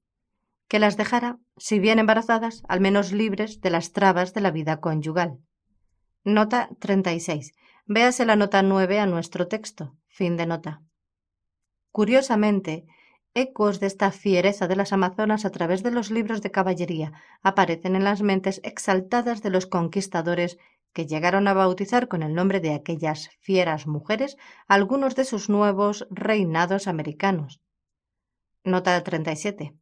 que las dejara, si bien embarazadas, al menos libres de las trabas de la vida conyugal. Nota 36. Véase la nota 9 a nuestro texto. Fin de nota. Curiosamente, ecos de esta fiereza de las amazonas a través de los libros de caballería aparecen en las mentes exaltadas de los conquistadores que llegaron a bautizar con el nombre de aquellas fieras mujeres algunos de sus nuevos reinados americanos. Nota 37.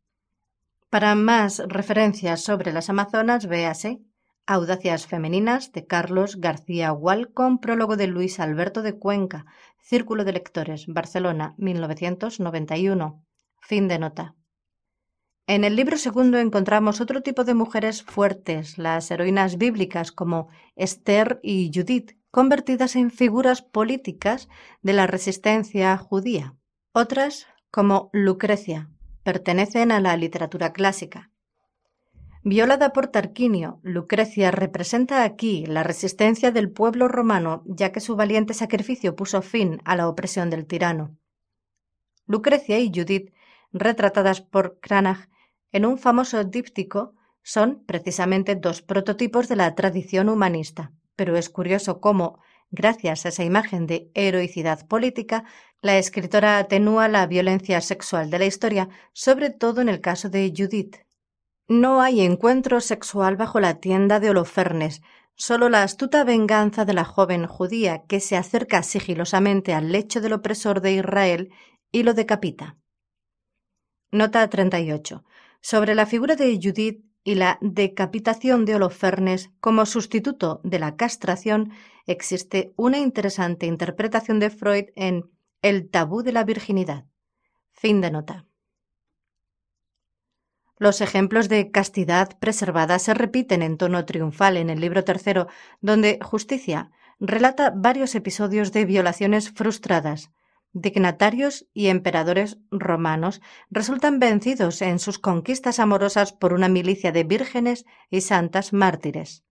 Para más referencias sobre las Amazonas, véase Audacias Femeninas de Carlos García Hual prólogo de Luis Alberto de Cuenca, Círculo de Lectores, Barcelona, 1991. Fin de nota. En el libro segundo encontramos otro tipo de mujeres fuertes, las heroínas bíblicas como Esther y Judith, convertidas en figuras políticas de la resistencia judía. Otras como Lucrecia, pertenecen a la literatura clásica. Violada por Tarquinio, Lucrecia representa aquí la resistencia del pueblo romano, ya que su valiente sacrificio puso fin a la opresión del tirano. Lucrecia y Judith, retratadas por Cranach en un famoso díptico, son precisamente dos prototipos de la tradición humanista, pero es curioso cómo, gracias a esa imagen de heroicidad política, la escritora atenúa la violencia sexual de la historia, sobre todo en el caso de Judith. No hay encuentro sexual bajo la tienda de Holofernes, solo la astuta venganza de la joven judía que se acerca sigilosamente al lecho del opresor de Israel y lo decapita. Nota 38. Sobre la figura de Judith y la decapitación de Holofernes como sustituto de la castración, existe una interesante interpretación de Freud en el tabú de la virginidad. Fin de nota. Los ejemplos de castidad preservada se repiten en tono triunfal en el libro tercero, donde Justicia relata varios episodios de violaciones frustradas. Dignatarios y emperadores romanos resultan vencidos en sus conquistas amorosas por una milicia de vírgenes y santas mártires.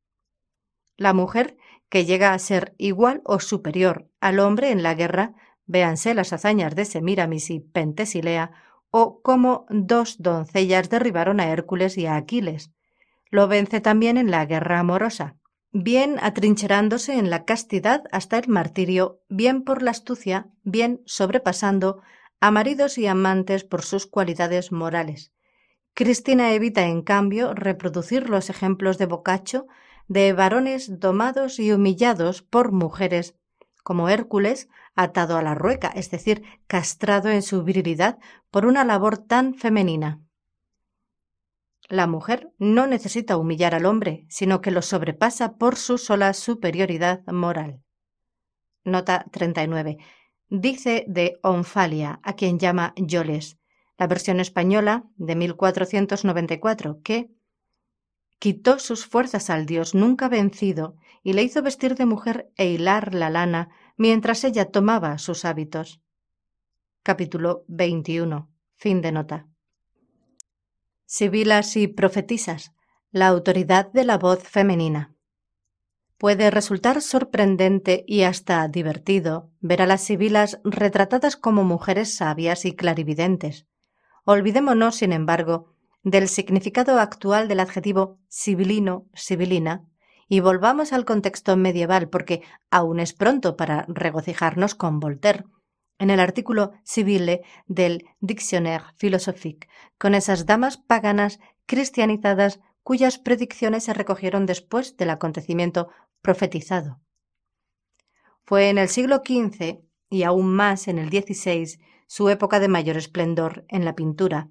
La mujer, que llega a ser igual o superior al hombre en la guerra, Véanse las hazañas de Semiramis y Pentesilea, o cómo dos doncellas derribaron a Hércules y a Aquiles. Lo vence también en la guerra amorosa, bien atrincherándose en la castidad hasta el martirio, bien por la astucia, bien sobrepasando a maridos y amantes por sus cualidades morales. Cristina evita, en cambio, reproducir los ejemplos de Boccaccio de varones domados y humillados por mujeres, como Hércules, atado a la rueca, es decir, castrado en su virilidad por una labor tan femenina. La mujer no necesita humillar al hombre, sino que lo sobrepasa por su sola superioridad moral. Nota 39. Dice de Onfalia, a quien llama Yoles, la versión española de 1494, que quitó sus fuerzas al dios nunca vencido y le hizo vestir de mujer e hilar la lana mientras ella tomaba sus hábitos. Capítulo 21. Fin de nota. Sibilas y profetisas. La autoridad de la voz femenina. Puede resultar sorprendente y hasta divertido ver a las sibilas retratadas como mujeres sabias y clarividentes. Olvidémonos, sin embargo, del significado actual del adjetivo sibilino, sibilina, y volvamos al contexto medieval, porque aún es pronto para regocijarnos con Voltaire en el artículo Civile del Dictionnaire philosophique, con esas damas paganas cristianizadas cuyas predicciones se recogieron después del acontecimiento profetizado. Fue en el siglo XV y aún más en el XVI su época de mayor esplendor en la pintura,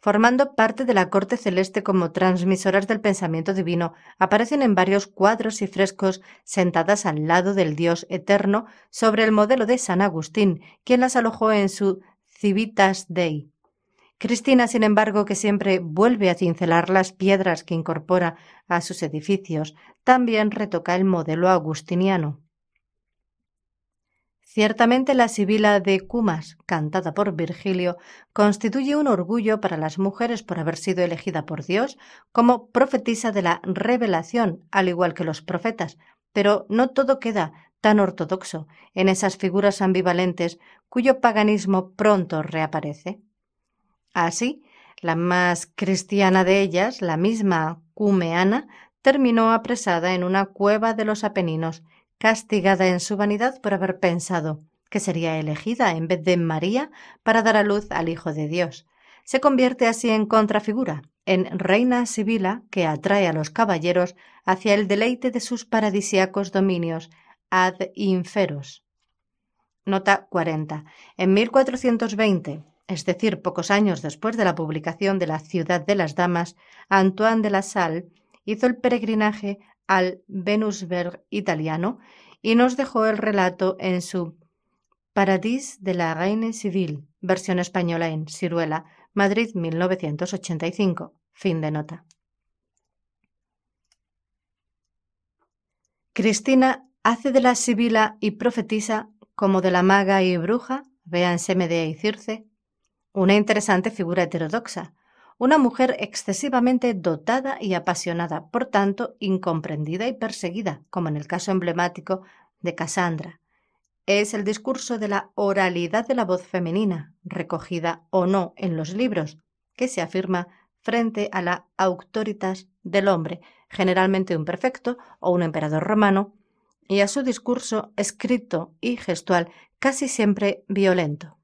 Formando parte de la corte celeste como transmisoras del pensamiento divino, aparecen en varios cuadros y frescos sentadas al lado del Dios eterno sobre el modelo de San Agustín, quien las alojó en su Civitas Dei. Cristina, sin embargo, que siempre vuelve a cincelar las piedras que incorpora a sus edificios, también retoca el modelo agustiniano. Ciertamente la Sibila de Cumas, cantada por Virgilio, constituye un orgullo para las mujeres por haber sido elegida por Dios como profetisa de la revelación, al igual que los profetas, pero no todo queda tan ortodoxo en esas figuras ambivalentes cuyo paganismo pronto reaparece. Así, la más cristiana de ellas, la misma Cumeana, terminó apresada en una cueva de los Apeninos castigada en su vanidad por haber pensado que sería elegida en vez de María para dar a luz al Hijo de Dios. Se convierte así en contrafigura, en reina sibila que atrae a los caballeros hacia el deleite de sus paradisiacos dominios ad inferos. Nota 40. En 1420, es decir, pocos años después de la publicación de La Ciudad de las Damas, Antoine de la Salle hizo el peregrinaje al Venusberg italiano y nos dejó el relato en su Paradis de la Reine Civil, versión española en Ciruela, Madrid 1985. Fin de nota. Cristina hace de la sibila y profetisa, como de la maga y bruja, véanse Medea y Circe, una interesante figura heterodoxa, una mujer excesivamente dotada y apasionada, por tanto, incomprendida y perseguida, como en el caso emblemático de Cassandra. Es el discurso de la oralidad de la voz femenina, recogida o no en los libros, que se afirma frente a la autoritas del hombre, generalmente un prefecto o un emperador romano, y a su discurso escrito y gestual, casi siempre violento.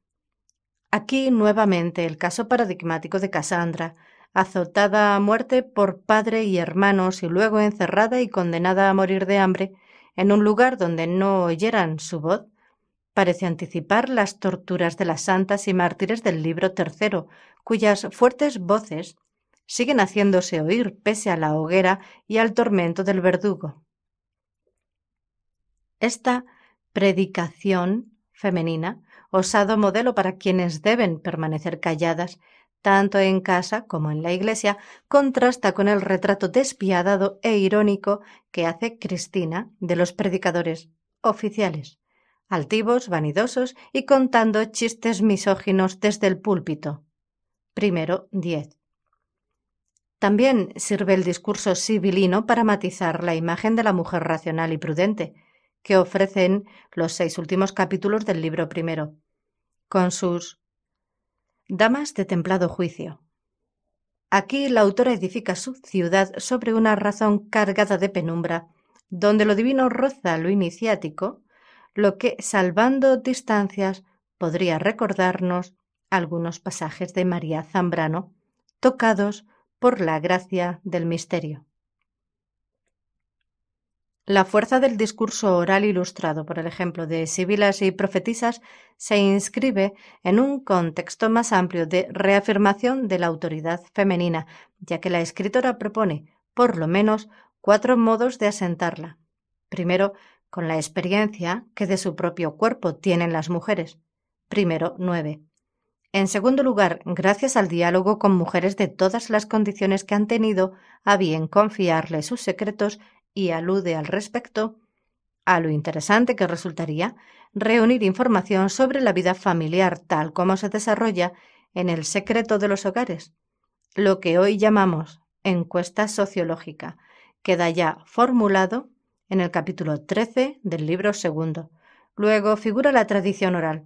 Aquí nuevamente el caso paradigmático de Casandra, azotada a muerte por padre y hermanos y luego encerrada y condenada a morir de hambre en un lugar donde no oyeran su voz, parece anticipar las torturas de las santas y mártires del libro tercero, cuyas fuertes voces siguen haciéndose oír pese a la hoguera y al tormento del verdugo. Esta predicación femenina osado modelo para quienes deben permanecer calladas, tanto en casa como en la iglesia, contrasta con el retrato despiadado e irónico que hace Cristina de los predicadores oficiales, altivos, vanidosos y contando chistes misóginos desde el púlpito. Primero 10. También sirve el discurso sibilino para matizar la imagen de la mujer racional y prudente, que ofrecen los seis últimos capítulos del libro primero con sus damas de templado juicio. Aquí la autora edifica su ciudad sobre una razón cargada de penumbra, donde lo divino roza lo iniciático, lo que, salvando distancias, podría recordarnos algunos pasajes de María Zambrano, tocados por la gracia del misterio. La fuerza del discurso oral ilustrado por el ejemplo de sibilas y profetisas se inscribe en un contexto más amplio de reafirmación de la autoridad femenina, ya que la escritora propone, por lo menos, cuatro modos de asentarla. Primero, con la experiencia que de su propio cuerpo tienen las mujeres. Primero, nueve. En segundo lugar, gracias al diálogo con mujeres de todas las condiciones que han tenido, a bien confiarle sus secretos y alude al respecto a lo interesante que resultaría reunir información sobre la vida familiar tal como se desarrolla en el secreto de los hogares, lo que hoy llamamos encuesta sociológica, queda ya formulado en el capítulo 13 del libro segundo. Luego figura la tradición oral,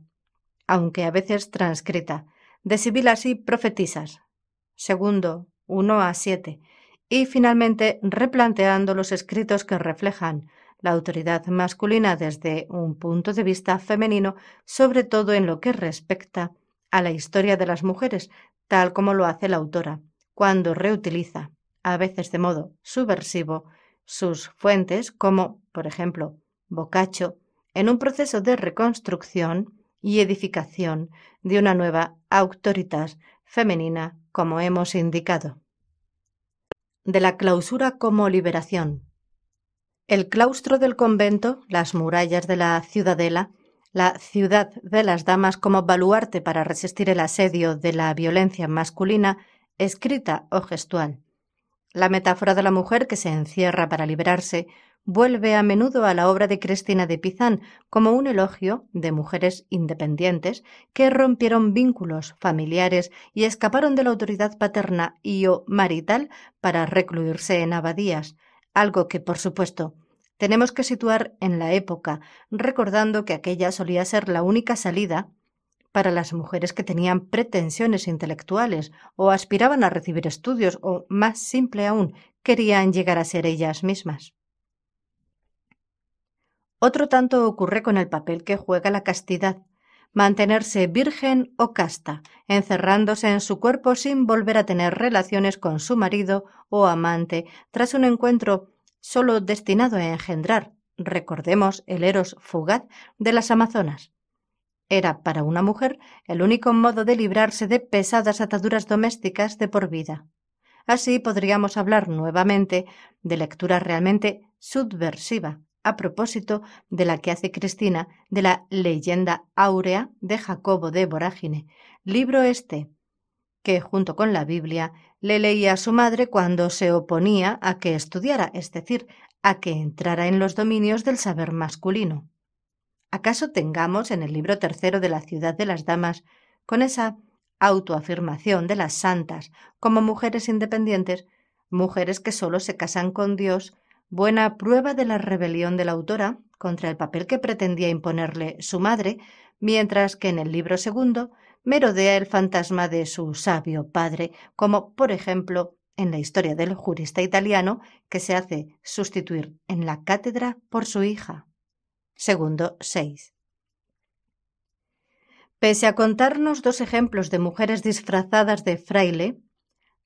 aunque a veces transcrita, de sibilas y profetisas. Segundo, 1 a 7, y finalmente replanteando los escritos que reflejan la autoridad masculina desde un punto de vista femenino, sobre todo en lo que respecta a la historia de las mujeres, tal como lo hace la autora, cuando reutiliza, a veces de modo subversivo, sus fuentes como, por ejemplo, Boccaccio, en un proceso de reconstrucción y edificación de una nueva autoridad femenina, como hemos indicado de la clausura como liberación. El claustro del convento, las murallas de la ciudadela, la ciudad de las damas como baluarte para resistir el asedio de la violencia masculina, escrita o gestual. La metáfora de la mujer que se encierra para liberarse, vuelve a menudo a la obra de Cristina de Pizán como un elogio de mujeres independientes que rompieron vínculos familiares y escaparon de la autoridad paterna y o marital para recluirse en abadías, algo que, por supuesto, tenemos que situar en la época, recordando que aquella solía ser la única salida para las mujeres que tenían pretensiones intelectuales o aspiraban a recibir estudios o, más simple aún, querían llegar a ser ellas mismas. Otro tanto ocurre con el papel que juega la castidad, mantenerse virgen o casta, encerrándose en su cuerpo sin volver a tener relaciones con su marido o amante tras un encuentro solo destinado a engendrar, recordemos, el eros fugaz de las Amazonas. Era para una mujer el único modo de librarse de pesadas ataduras domésticas de por vida. Así podríamos hablar nuevamente de lectura realmente subversiva, a propósito de la que hace Cristina de la leyenda áurea de Jacobo de Vorágine, libro este que junto con la Biblia le leía a su madre cuando se oponía a que estudiara, es decir, a que entrara en los dominios del saber masculino. ¿Acaso tengamos en el libro tercero de la Ciudad de las Damas, con esa autoafirmación de las santas como mujeres independientes, mujeres que solo se casan con Dios buena prueba de la rebelión de la autora contra el papel que pretendía imponerle su madre, mientras que en el libro segundo merodea el fantasma de su sabio padre, como por ejemplo en la historia del jurista italiano que se hace sustituir en la cátedra por su hija. Segundo 6. Pese a contarnos dos ejemplos de mujeres disfrazadas de fraile,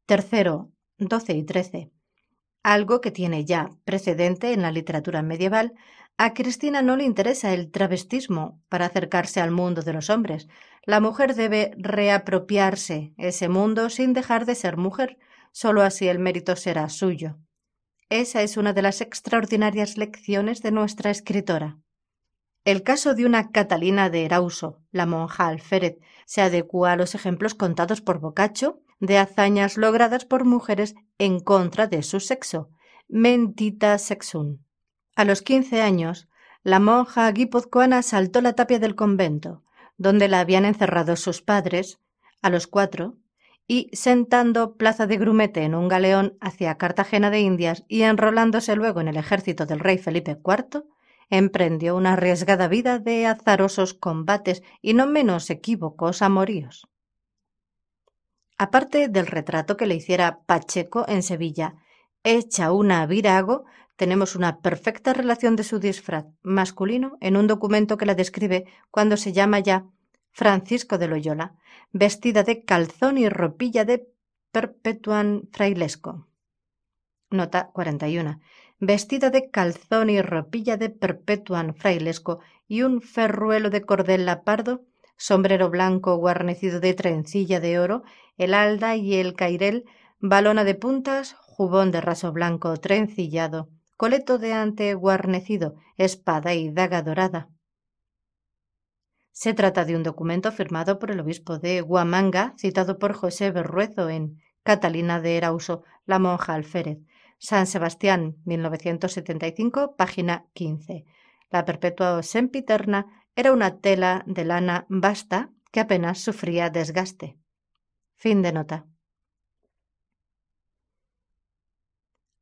tercero 12 y 13, algo que tiene ya precedente en la literatura medieval, a Cristina no le interesa el travestismo para acercarse al mundo de los hombres. La mujer debe reapropiarse ese mundo sin dejar de ser mujer, solo así el mérito será suyo. Esa es una de las extraordinarias lecciones de nuestra escritora. El caso de una Catalina de Erauso, la monja alférez, se adecua a los ejemplos contados por Boccaccio de hazañas logradas por mujeres en contra de su sexo, mentita sexum. A los quince años, la monja guipuzcoana saltó la tapia del convento, donde la habían encerrado sus padres, a los cuatro, y sentando plaza de grumete en un galeón hacia Cartagena de Indias y enrolándose luego en el ejército del rey Felipe IV, emprendió una arriesgada vida de azarosos combates y no menos equívocos amoríos. Aparte del retrato que le hiciera Pacheco en Sevilla, hecha una virago, tenemos una perfecta relación de su disfraz masculino en un documento que la describe cuando se llama ya Francisco de Loyola, vestida de calzón y ropilla de perpetuan frailesco. Nota 41. Vestida de calzón y ropilla de perpetuan frailesco y un ferruelo de cordel pardo sombrero blanco guarnecido de trencilla de oro, el alda y el cairel, balona de puntas, jubón de raso blanco trencillado, coleto de ante guarnecido, espada y daga dorada. Se trata de un documento firmado por el obispo de Guamanga, citado por José Berruezo en Catalina de Erauso, la monja alférez, San Sebastián, 1975, página 15. La perpetua sempiterna era una tela de lana vasta que apenas sufría desgaste. Fin de nota.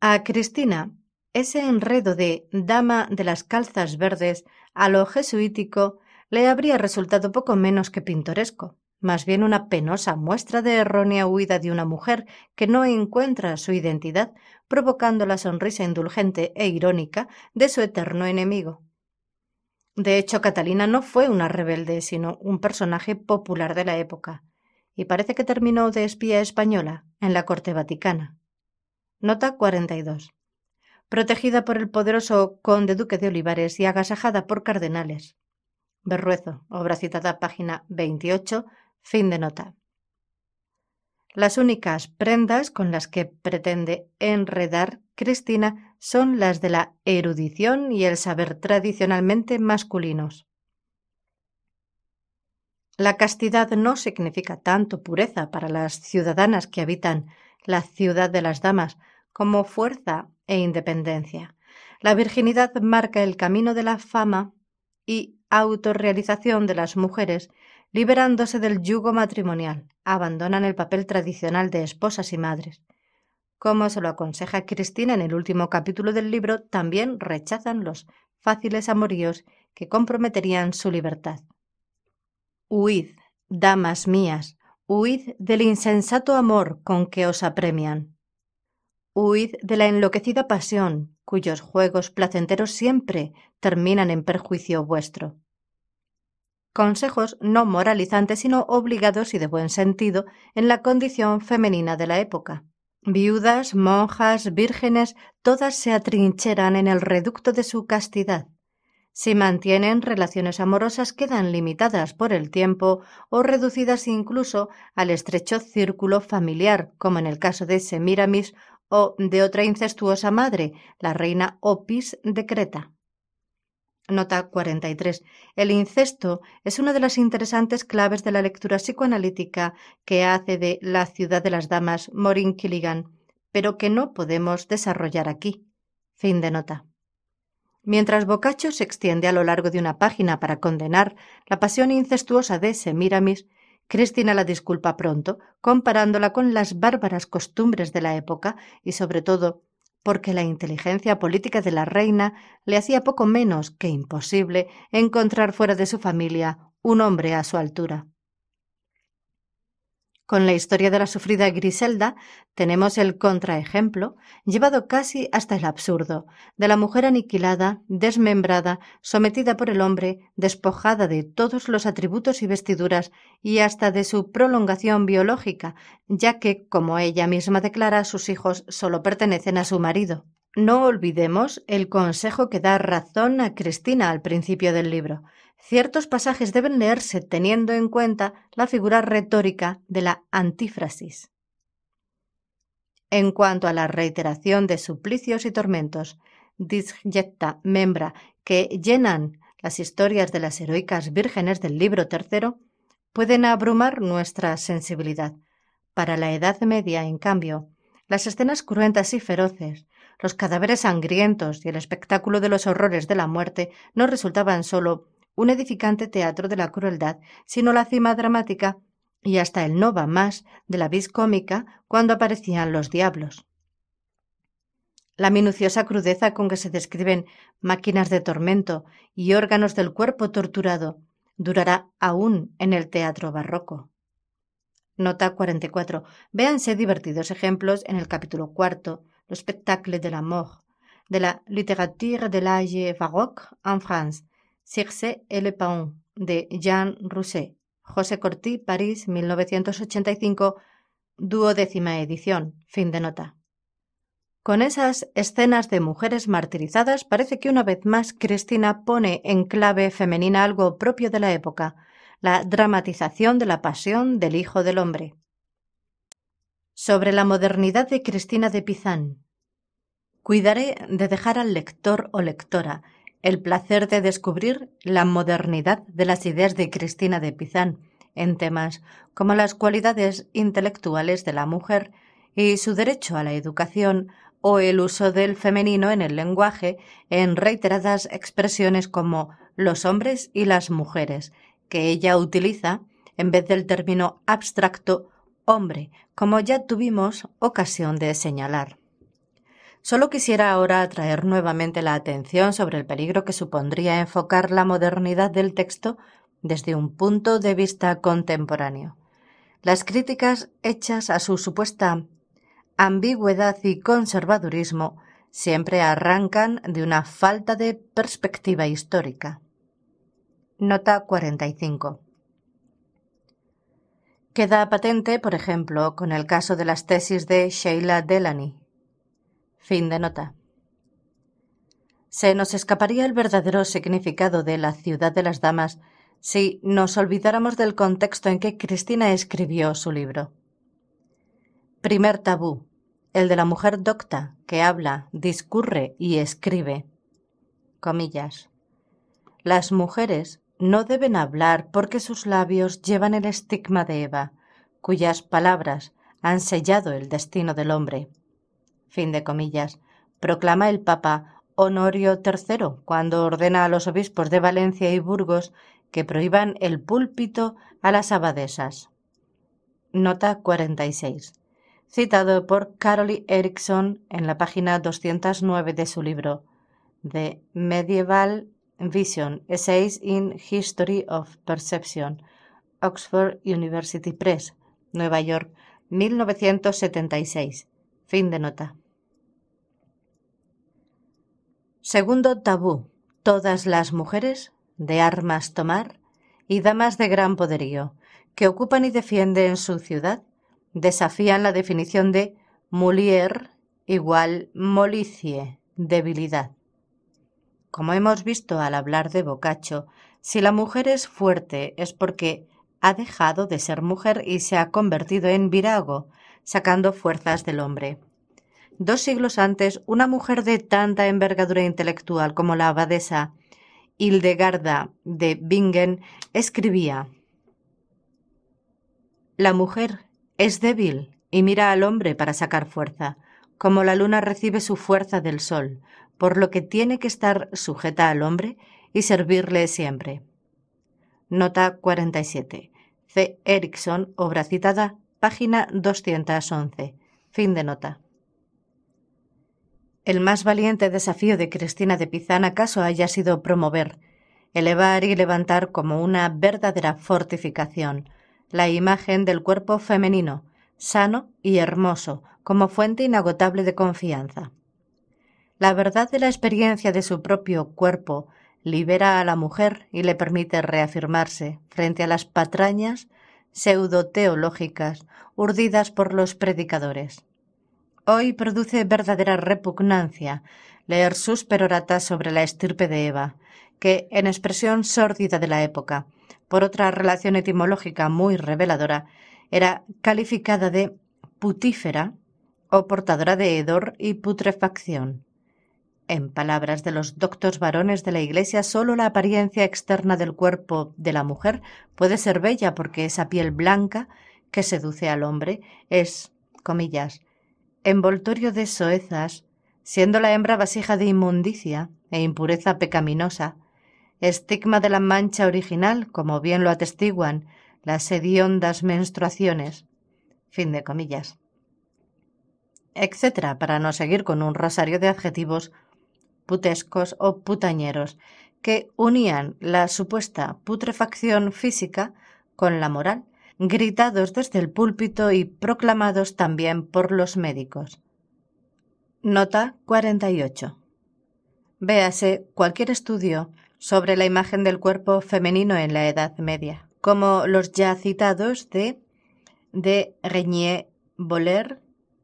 A Cristina, ese enredo de dama de las calzas verdes a lo jesuítico le habría resultado poco menos que pintoresco, más bien una penosa muestra de errónea huida de una mujer que no encuentra su identidad, provocando la sonrisa indulgente e irónica de su eterno enemigo. De hecho, Catalina no fue una rebelde, sino un personaje popular de la época, y parece que terminó de espía española en la corte vaticana. Nota 42. Protegida por el poderoso conde duque de Olivares y agasajada por cardenales. Berruezo, obra citada, página 28, fin de nota. Las únicas prendas con las que pretende enredar Cristina son las de la erudición y el saber tradicionalmente masculinos. La castidad no significa tanto pureza para las ciudadanas que habitan la ciudad de las damas como fuerza e independencia. La virginidad marca el camino de la fama y autorrealización de las mujeres Liberándose del yugo matrimonial, abandonan el papel tradicional de esposas y madres. Como se lo aconseja Cristina en el último capítulo del libro, también rechazan los fáciles amoríos que comprometerían su libertad. Huid, damas mías, huid del insensato amor con que os apremian. Huid de la enloquecida pasión, cuyos juegos placenteros siempre terminan en perjuicio vuestro consejos no moralizantes sino obligados y de buen sentido en la condición femenina de la época. Viudas, monjas, vírgenes, todas se atrincheran en el reducto de su castidad. Si mantienen relaciones amorosas quedan limitadas por el tiempo o reducidas incluso al estrecho círculo familiar, como en el caso de Semiramis o de otra incestuosa madre, la reina Opis de Creta. Nota 43. El incesto es una de las interesantes claves de la lectura psicoanalítica que hace de La ciudad de las damas Maureen Killigan, pero que no podemos desarrollar aquí. Fin de nota. Mientras Boccaccio se extiende a lo largo de una página para condenar la pasión incestuosa de Semiramis, Cristina la disculpa pronto, comparándola con las bárbaras costumbres de la época y sobre todo porque la inteligencia política de la reina le hacía poco menos que imposible encontrar fuera de su familia un hombre a su altura. Con la historia de la sufrida Griselda tenemos el contraejemplo, llevado casi hasta el absurdo, de la mujer aniquilada, desmembrada, sometida por el hombre, despojada de todos los atributos y vestiduras y hasta de su prolongación biológica, ya que, como ella misma declara, sus hijos solo pertenecen a su marido. No olvidemos el consejo que da razón a Cristina al principio del libro. Ciertos pasajes deben leerse teniendo en cuenta la figura retórica de la antífrasis. En cuanto a la reiteración de suplicios y tormentos, disjecta membra, que llenan las historias de las heroicas vírgenes del libro tercero, pueden abrumar nuestra sensibilidad. Para la Edad Media, en cambio, las escenas cruentas y feroces, los cadáveres sangrientos y el espectáculo de los horrores de la muerte no resultaban sólo un edificante teatro de la crueldad, sino la cima dramática y hasta el nova más de la vis cómica cuando aparecían los diablos. La minuciosa crudeza con que se describen máquinas de tormento y órganos del cuerpo torturado durará aún en el teatro barroco. Nota 44. Véanse divertidos ejemplos en el capítulo cuarto, los spectacle de la mort, de la littérature de Lage baroque en France, Circe et le Paon, de Jean Rousset. José Corti, París, 1985, duodécima edición. Fin de nota. Con esas escenas de mujeres martirizadas, parece que una vez más Cristina pone en clave femenina algo propio de la época, la dramatización de la pasión del Hijo del Hombre. Sobre la modernidad de Cristina de Pizán. Cuidaré de dejar al lector o lectora el placer de descubrir la modernidad de las ideas de Cristina de Pizán en temas como las cualidades intelectuales de la mujer y su derecho a la educación o el uso del femenino en el lenguaje en reiteradas expresiones como los hombres y las mujeres, que ella utiliza en vez del término abstracto hombre, como ya tuvimos ocasión de señalar. Solo quisiera ahora atraer nuevamente la atención sobre el peligro que supondría enfocar la modernidad del texto desde un punto de vista contemporáneo. Las críticas hechas a su supuesta ambigüedad y conservadurismo siempre arrancan de una falta de perspectiva histórica. Nota 45. Queda patente, por ejemplo, con el caso de las tesis de Sheila Delany Fin de nota. Se nos escaparía el verdadero significado de la ciudad de las damas si nos olvidáramos del contexto en que Cristina escribió su libro. Primer tabú, el de la mujer docta que habla, discurre y escribe. Comillas. Las mujeres no deben hablar porque sus labios llevan el estigma de Eva, cuyas palabras han sellado el destino del hombre fin de comillas, proclama el Papa Honorio III cuando ordena a los obispos de Valencia y Burgos que prohíban el púlpito a las abadesas. Nota 46. Citado por Carol Erickson en la página 209 de su libro The Medieval Vision, Essays in History of Perception, Oxford University Press, Nueva York, 1976. Fin de nota. Segundo tabú. Todas las mujeres de armas tomar y damas de gran poderío que ocupan y defienden su ciudad desafían la definición de mulier igual molicie, debilidad. Como hemos visto al hablar de Bocaccio, si la mujer es fuerte es porque ha dejado de ser mujer y se ha convertido en virago, sacando fuerzas del hombre. Dos siglos antes, una mujer de tanta envergadura intelectual como la abadesa Hildegarda de Bingen escribía, La mujer es débil y mira al hombre para sacar fuerza, como la luna recibe su fuerza del sol, por lo que tiene que estar sujeta al hombre y servirle siempre. Nota 47. C. Erickson, obra citada, página 211. Fin de nota. El más valiente desafío de Cristina de Pizán acaso haya sido promover, elevar y levantar como una verdadera fortificación la imagen del cuerpo femenino, sano y hermoso, como fuente inagotable de confianza. La verdad de la experiencia de su propio cuerpo libera a la mujer y le permite reafirmarse frente a las patrañas pseudoteológicas urdidas por los predicadores. Hoy produce verdadera repugnancia leer sus peroratas sobre la estirpe de Eva, que, en expresión sórdida de la época, por otra relación etimológica muy reveladora, era calificada de putífera o portadora de hedor y putrefacción. En palabras de los doctos varones de la Iglesia, solo la apariencia externa del cuerpo de la mujer puede ser bella porque esa piel blanca que seduce al hombre es, comillas, envoltorio de soezas, siendo la hembra vasija de inmundicia e impureza pecaminosa, estigma de la mancha original, como bien lo atestiguan las hediondas menstruaciones, fin de comillas, etcétera, para no seguir con un rosario de adjetivos putescos o putañeros que unían la supuesta putrefacción física con la moral gritados desde el púlpito y proclamados también por los médicos. Nota 48. Véase cualquier estudio sobre la imagen del cuerpo femenino en la Edad Media, como los ya citados de de Regnier Boller,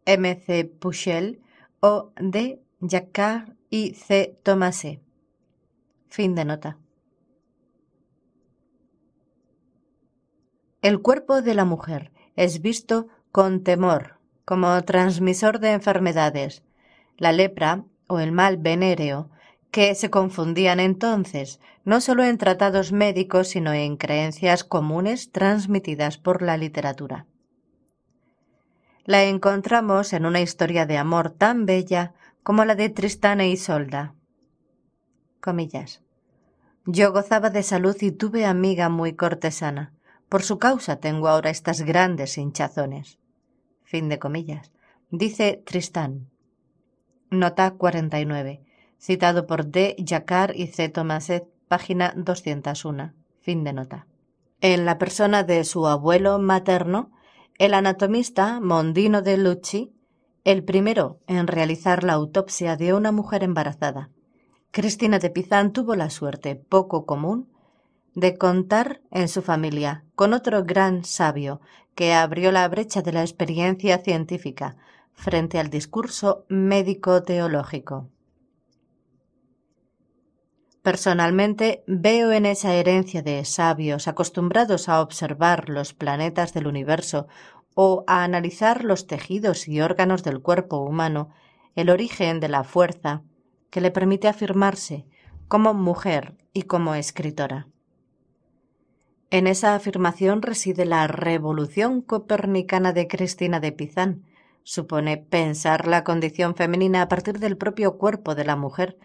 M. C. Puchel o de Jacquard y C. Thomasé. Fin de nota. El cuerpo de la mujer es visto con temor como transmisor de enfermedades, la lepra o el mal venéreo, que se confundían entonces, no solo en tratados médicos, sino en creencias comunes transmitidas por la literatura. La encontramos en una historia de amor tan bella como la de Tristán e Isolda. Comillas. Yo gozaba de salud y tuve amiga muy cortesana. Por su causa tengo ahora estas grandes hinchazones. Fin de comillas. Dice Tristán. Nota 49. Citado por D. Jacquard y C. Tomaset, página 201. Fin de nota. En la persona de su abuelo materno, el anatomista Mondino de Lucci, el primero en realizar la autopsia de una mujer embarazada. Cristina de Pizán tuvo la suerte poco común de contar en su familia con otro gran sabio que abrió la brecha de la experiencia científica frente al discurso médico-teológico. Personalmente veo en esa herencia de sabios acostumbrados a observar los planetas del universo o a analizar los tejidos y órganos del cuerpo humano el origen de la fuerza que le permite afirmarse como mujer y como escritora. En esa afirmación reside la revolución copernicana de Cristina de Pizán. Supone pensar la condición femenina a partir del propio cuerpo de la mujer,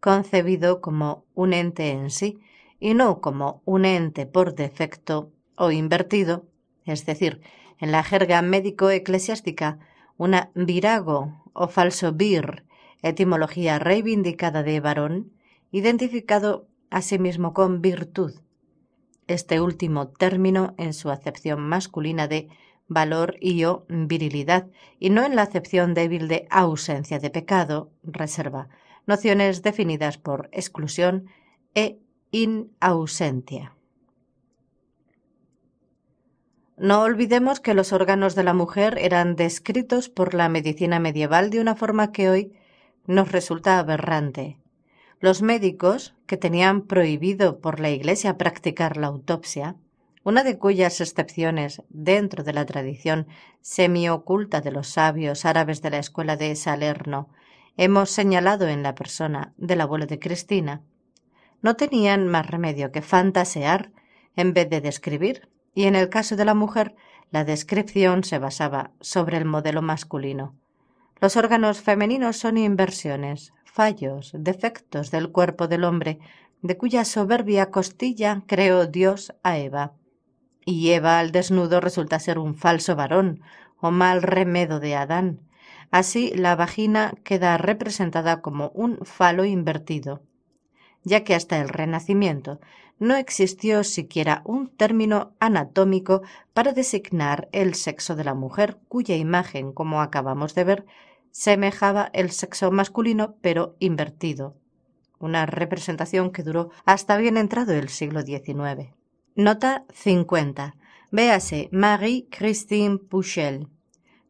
concebido como un ente en sí y no como un ente por defecto o invertido, es decir, en la jerga médico-eclesiástica, una virago o falso vir, etimología reivindicada de varón, identificado a sí mismo con virtud este último término en su acepción masculina de valor y o virilidad, y no en la acepción débil de ausencia de pecado, reserva, nociones definidas por exclusión e inausencia. No olvidemos que los órganos de la mujer eran descritos por la medicina medieval de una forma que hoy nos resulta aberrante los médicos, que tenían prohibido por la Iglesia practicar la autopsia, una de cuyas excepciones dentro de la tradición semioculta de los sabios árabes de la escuela de Salerno hemos señalado en la persona del abuelo de Cristina, no tenían más remedio que fantasear en vez de describir, y en el caso de la mujer, la descripción se basaba sobre el modelo masculino, los órganos femeninos son inversiones, fallos, defectos del cuerpo del hombre, de cuya soberbia costilla creó Dios a Eva. Y Eva al desnudo resulta ser un falso varón, o mal remedo de Adán. Así la vagina queda representada como un falo invertido, ya que hasta el Renacimiento no existió siquiera un término anatómico para designar el sexo de la mujer cuya imagen, como acabamos de ver, semejaba el sexo masculino pero invertido, una representación que duró hasta bien entrado el siglo XIX. Nota 50. Véase Marie-Christine Puchel.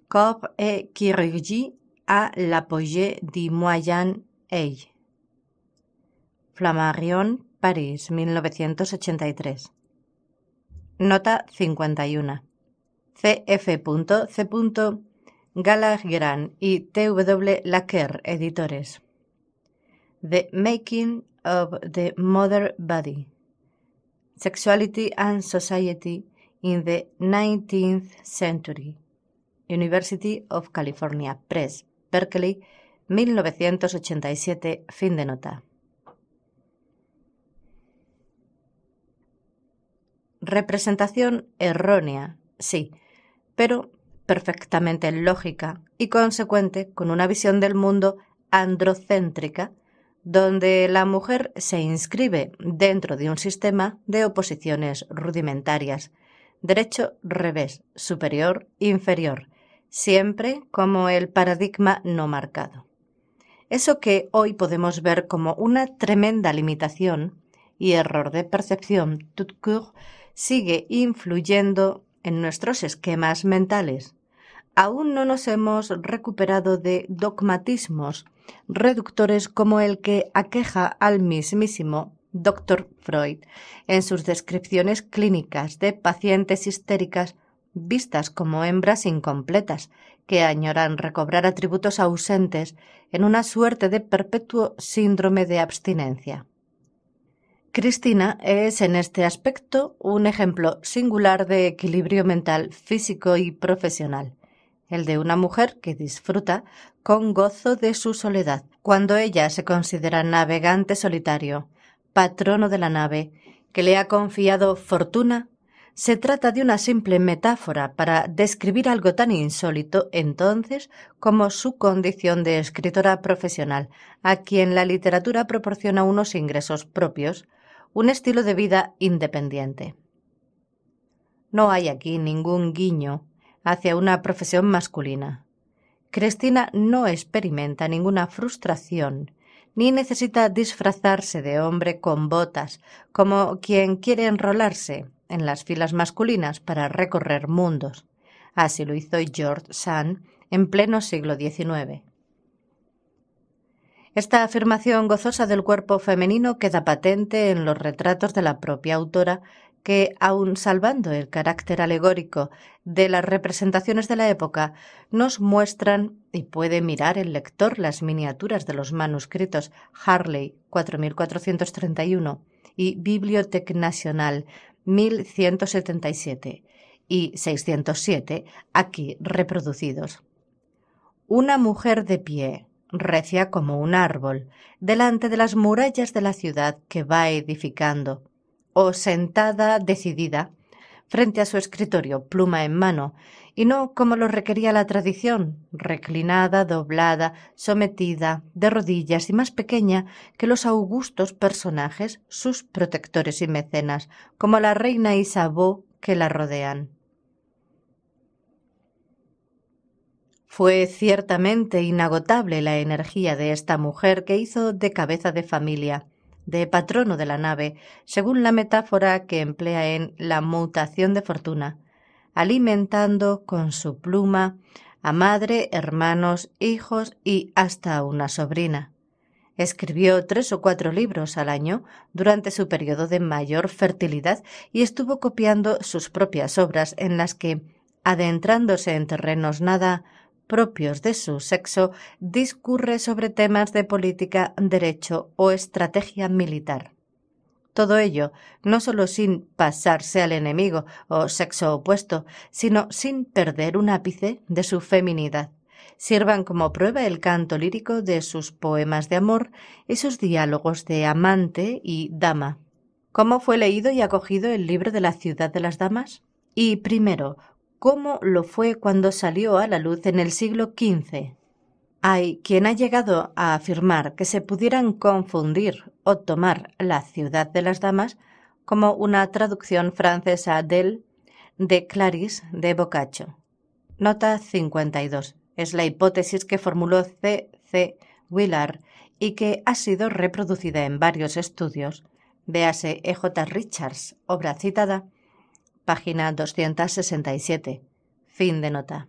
Corps et chirurgie à l'apogée du Moyen Age. Flammarion, París, 1983. Nota 51. C.F.C. Gallagher y T.W. Laquer editores. The Making of the Mother Body. Sexuality and Society in the 19th Century. University of California Press, Berkeley, 1987, fin de nota. Representación errónea, sí, pero perfectamente lógica y consecuente con una visión del mundo androcéntrica, donde la mujer se inscribe dentro de un sistema de oposiciones rudimentarias, derecho revés, superior, inferior, siempre como el paradigma no marcado. Eso que hoy podemos ver como una tremenda limitación y error de percepción tout court sigue influyendo en nuestros esquemas mentales aún no nos hemos recuperado de dogmatismos reductores como el que aqueja al mismísimo Dr. Freud en sus descripciones clínicas de pacientes histéricas vistas como hembras incompletas que añoran recobrar atributos ausentes en una suerte de perpetuo síndrome de abstinencia. Cristina es en este aspecto un ejemplo singular de equilibrio mental, físico y profesional el de una mujer que disfruta con gozo de su soledad, cuando ella se considera navegante solitario, patrono de la nave, que le ha confiado fortuna, se trata de una simple metáfora para describir algo tan insólito entonces como su condición de escritora profesional, a quien la literatura proporciona unos ingresos propios, un estilo de vida independiente. No hay aquí ningún guiño hacia una profesión masculina. Cristina no experimenta ninguna frustración ni necesita disfrazarse de hombre con botas, como quien quiere enrolarse en las filas masculinas para recorrer mundos. Así lo hizo George Sand en pleno siglo XIX. Esta afirmación gozosa del cuerpo femenino queda patente en los retratos de la propia autora que, aun salvando el carácter alegórico de las representaciones de la época, nos muestran y puede mirar el lector las miniaturas de los manuscritos Harley 4431 y Bibliothèque Nacional 1177 y 607 aquí reproducidos. Una mujer de pie, recia como un árbol, delante de las murallas de la ciudad que va edificando, o sentada decidida, frente a su escritorio, pluma en mano, y no como lo requería la tradición, reclinada, doblada, sometida, de rodillas y más pequeña que los augustos personajes, sus protectores y mecenas, como la reina Isabó que la rodean. Fue ciertamente inagotable la energía de esta mujer que hizo de cabeza de familia, de patrono de la nave, según la metáfora que emplea en La mutación de fortuna, alimentando con su pluma a madre, hermanos, hijos y hasta una sobrina. Escribió tres o cuatro libros al año durante su periodo de mayor fertilidad y estuvo copiando sus propias obras en las que, adentrándose en terrenos nada propios de su sexo, discurre sobre temas de política, derecho o estrategia militar. Todo ello, no solo sin pasarse al enemigo o sexo opuesto, sino sin perder un ápice de su feminidad. Sirvan como prueba el canto lírico de sus poemas de amor y sus diálogos de amante y dama. ¿Cómo fue leído y acogido el libro de la Ciudad de las Damas? Y primero, ¿Cómo lo fue cuando salió a la luz en el siglo XV. Hay quien ha llegado a afirmar que se pudieran confundir o tomar la ciudad de las damas como una traducción francesa del de Clarice de Boccaccio. Nota 52. Es la hipótesis que formuló C. C. Willard y que ha sido reproducida en varios estudios. Véase E. J. Richards, obra citada, página 267. Fin de nota.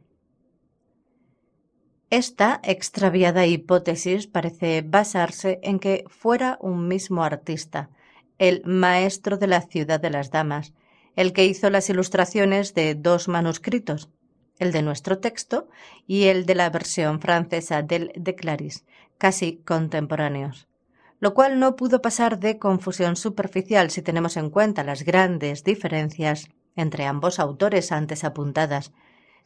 Esta extraviada hipótesis parece basarse en que fuera un mismo artista, el maestro de la ciudad de las damas, el que hizo las ilustraciones de dos manuscritos, el de nuestro texto y el de la versión francesa del De Claris, casi contemporáneos. Lo cual no pudo pasar de confusión superficial si tenemos en cuenta las grandes diferencias entre ambos autores antes apuntadas.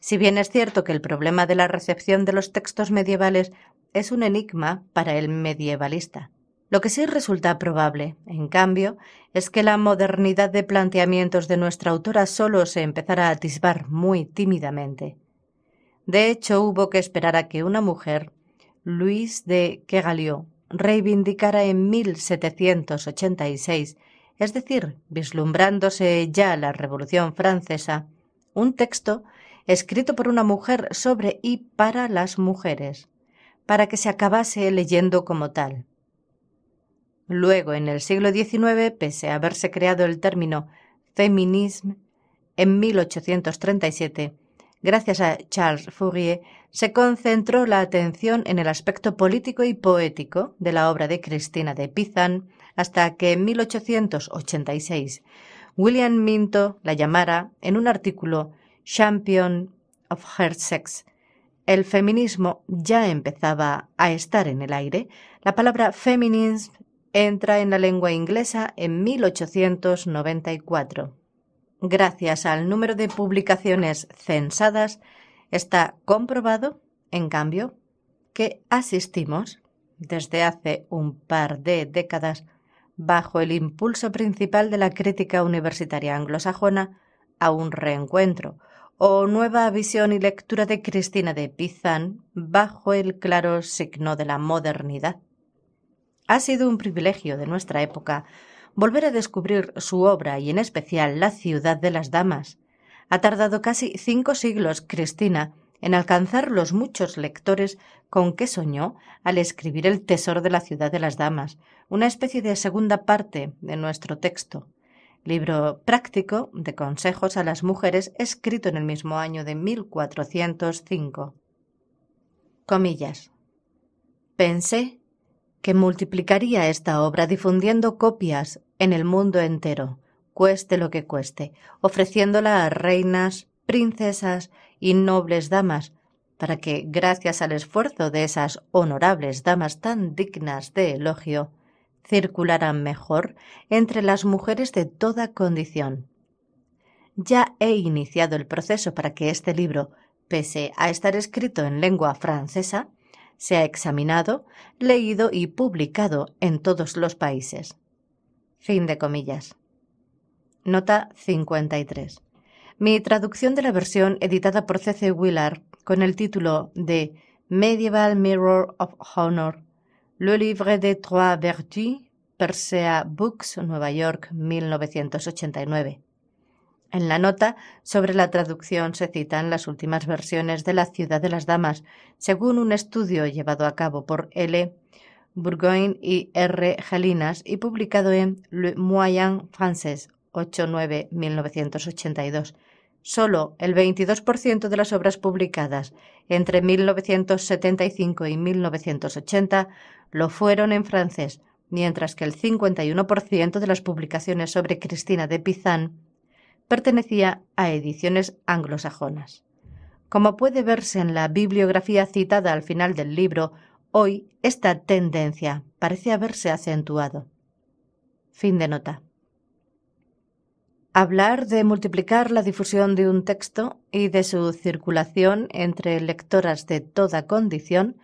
Si bien es cierto que el problema de la recepción de los textos medievales es un enigma para el medievalista, lo que sí resulta probable, en cambio, es que la modernidad de planteamientos de nuestra autora solo se empezara a atisbar muy tímidamente. De hecho, hubo que esperar a que una mujer, Luis de Quegalió, reivindicara en 1786 es decir, vislumbrándose ya la Revolución Francesa, un texto escrito por una mujer sobre y para las mujeres, para que se acabase leyendo como tal. Luego, en el siglo XIX, pese a haberse creado el término «feminisme» en 1837, gracias a Charles Fourier, se concentró la atención en el aspecto político y poético de la obra de Cristina de Pizan hasta que en 1886 William Minto la llamara en un artículo Champion of Her Sex. El feminismo ya empezaba a estar en el aire. La palabra feminism entra en la lengua inglesa en 1894. Gracias al número de publicaciones censadas, está comprobado, en cambio, que asistimos desde hace un par de décadas bajo el impulso principal de la crítica universitaria anglosajona a un reencuentro, o nueva visión y lectura de Cristina de Pizan bajo el claro signo de la modernidad. Ha sido un privilegio de nuestra época volver a descubrir su obra y en especial La ciudad de las damas. Ha tardado casi cinco siglos Cristina en alcanzar los muchos lectores con que soñó al escribir El Tesoro de la Ciudad de las Damas, una especie de segunda parte de nuestro texto, libro práctico de consejos a las mujeres escrito en el mismo año de 1405. Comillas. Pensé que multiplicaría esta obra difundiendo copias en el mundo entero, cueste lo que cueste, ofreciéndola a reinas, princesas y nobles damas, para que, gracias al esfuerzo de esas honorables damas tan dignas de elogio, circularán mejor entre las mujeres de toda condición. Ya he iniciado el proceso para que este libro, pese a estar escrito en lengua francesa, sea examinado, leído y publicado en todos los países. Fin de comillas. Nota 53. Mi traducción de la versión editada por C.C. Willard con el título de Medieval Mirror of Honor le Livre de Trois Vertus, Persea Books, Nueva York, 1989. En la nota sobre la traducción se citan las últimas versiones de La Ciudad de las Damas, según un estudio llevado a cabo por L. Burgoyne y R. Jalinas y publicado en Le Moyen Français, 8 1982 Solo el 22% de las obras publicadas entre 1975 y 1980 lo fueron en francés, mientras que el 51% de las publicaciones sobre Cristina de Pizan pertenecía a ediciones anglosajonas. Como puede verse en la bibliografía citada al final del libro, hoy esta tendencia parece haberse acentuado. Fin de nota. Hablar de multiplicar la difusión de un texto y de su circulación entre lectoras de toda condición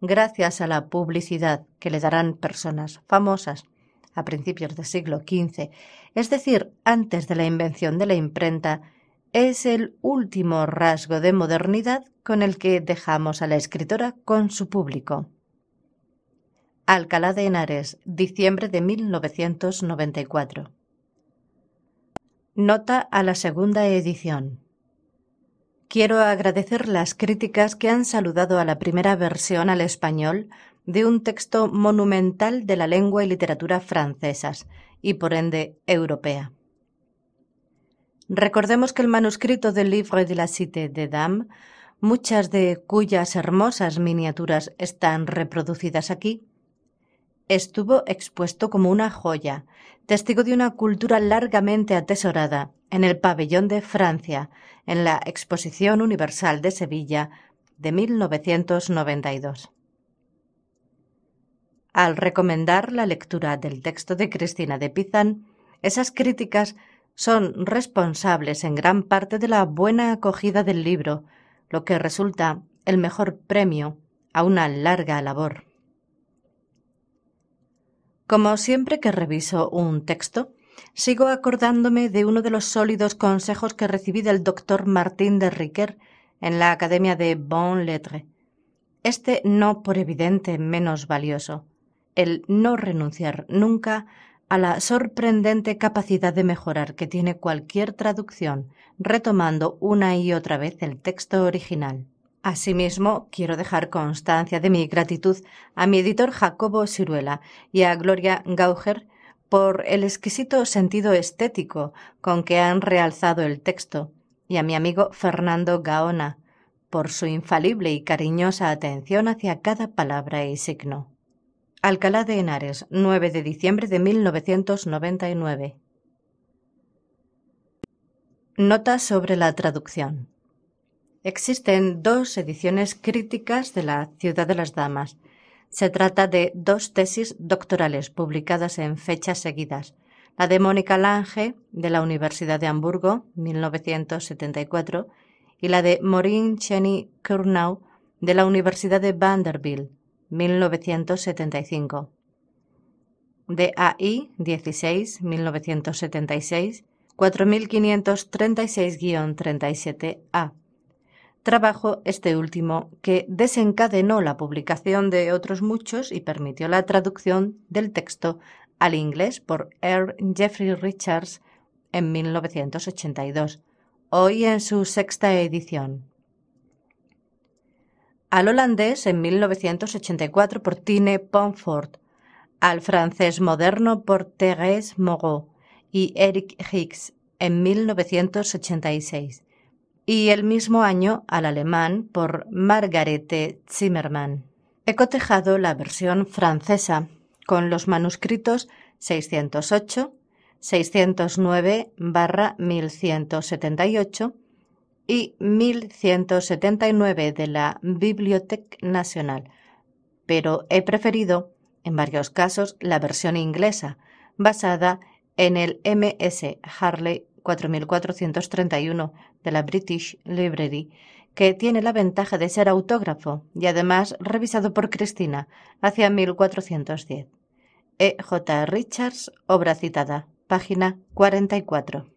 gracias a la publicidad que le darán personas famosas a principios del siglo XV, es decir, antes de la invención de la imprenta, es el último rasgo de modernidad con el que dejamos a la escritora con su público. Alcalá de Henares, diciembre de 1994. Nota a la segunda edición. Quiero agradecer las críticas que han saludado a la primera versión al español de un texto monumental de la lengua y literatura francesas y por ende europea. Recordemos que el manuscrito del Livre de la Cité de Dame, muchas de cuyas hermosas miniaturas están reproducidas aquí, estuvo expuesto como una joya, testigo de una cultura largamente atesorada, en el pabellón de Francia, en la Exposición Universal de Sevilla de 1992. Al recomendar la lectura del texto de Cristina de Pizán, esas críticas son responsables en gran parte de la buena acogida del libro, lo que resulta el mejor premio a una larga labor. Como siempre que reviso un texto, sigo acordándome de uno de los sólidos consejos que recibí del doctor Martín de Riquer en la Academia de Bon Lettre. Este no por evidente menos valioso, el no renunciar nunca a la sorprendente capacidad de mejorar que tiene cualquier traducción, retomando una y otra vez el texto original. Asimismo, quiero dejar constancia de mi gratitud a mi editor Jacobo Siruela y a Gloria Gauger por el exquisito sentido estético con que han realzado el texto, y a mi amigo Fernando Gaona por su infalible y cariñosa atención hacia cada palabra y signo. Alcalá de Henares, 9 de diciembre de 1999. Nota sobre la traducción. Existen dos ediciones críticas de La Ciudad de las Damas. Se trata de dos tesis doctorales publicadas en fechas seguidas. La de Mónica Lange, de la Universidad de Hamburgo, 1974, y la de Maureen Cheney Kurnau, de la Universidad de Vanderbilt, 1975. De AI 16, 1976, 4536-37A trabajo este último que desencadenó la publicación de otros muchos y permitió la traducción del texto al inglés por Earl Jeffrey Richards en 1982, hoy en su sexta edición. Al holandés en 1984 por Tine Pomfort, al francés moderno por Thérèse Moreau y Eric Hicks en 1986 y el mismo año al alemán por Margarete Zimmermann. He cotejado la versión francesa con los manuscritos 608, 609 barra 1178 y 1179 de la Bibliothèque Nacional, pero he preferido, en varios casos, la versión inglesa, basada en el MS Harley 4431 de la British Library, que tiene la ventaja de ser autógrafo y además revisado por Cristina hacia 1410. E. J. Richards, obra citada, página 44.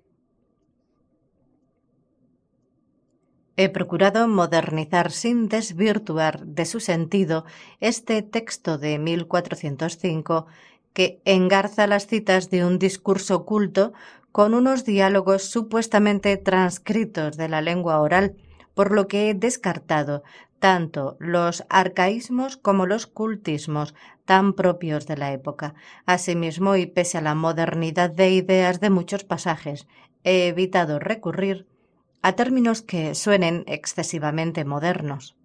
He procurado modernizar sin desvirtuar de su sentido este texto de 1405 que engarza las citas de un discurso culto con unos diálogos supuestamente transcritos de la lengua oral, por lo que he descartado tanto los arcaísmos como los cultismos tan propios de la época. Asimismo, y pese a la modernidad de ideas de muchos pasajes, he evitado recurrir a términos que suenen excesivamente modernos.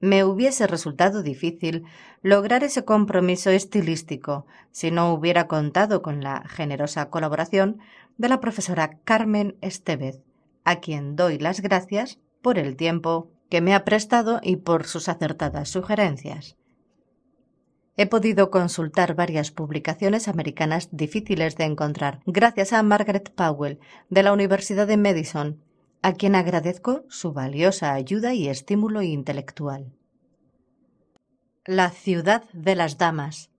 Me hubiese resultado difícil lograr ese compromiso estilístico si no hubiera contado con la generosa colaboración de la profesora Carmen Estevez, a quien doy las gracias por el tiempo que me ha prestado y por sus acertadas sugerencias. He podido consultar varias publicaciones americanas difíciles de encontrar, gracias a Margaret Powell, de la Universidad de Madison, a quien agradezco su valiosa ayuda y estímulo intelectual. La ciudad de las damas.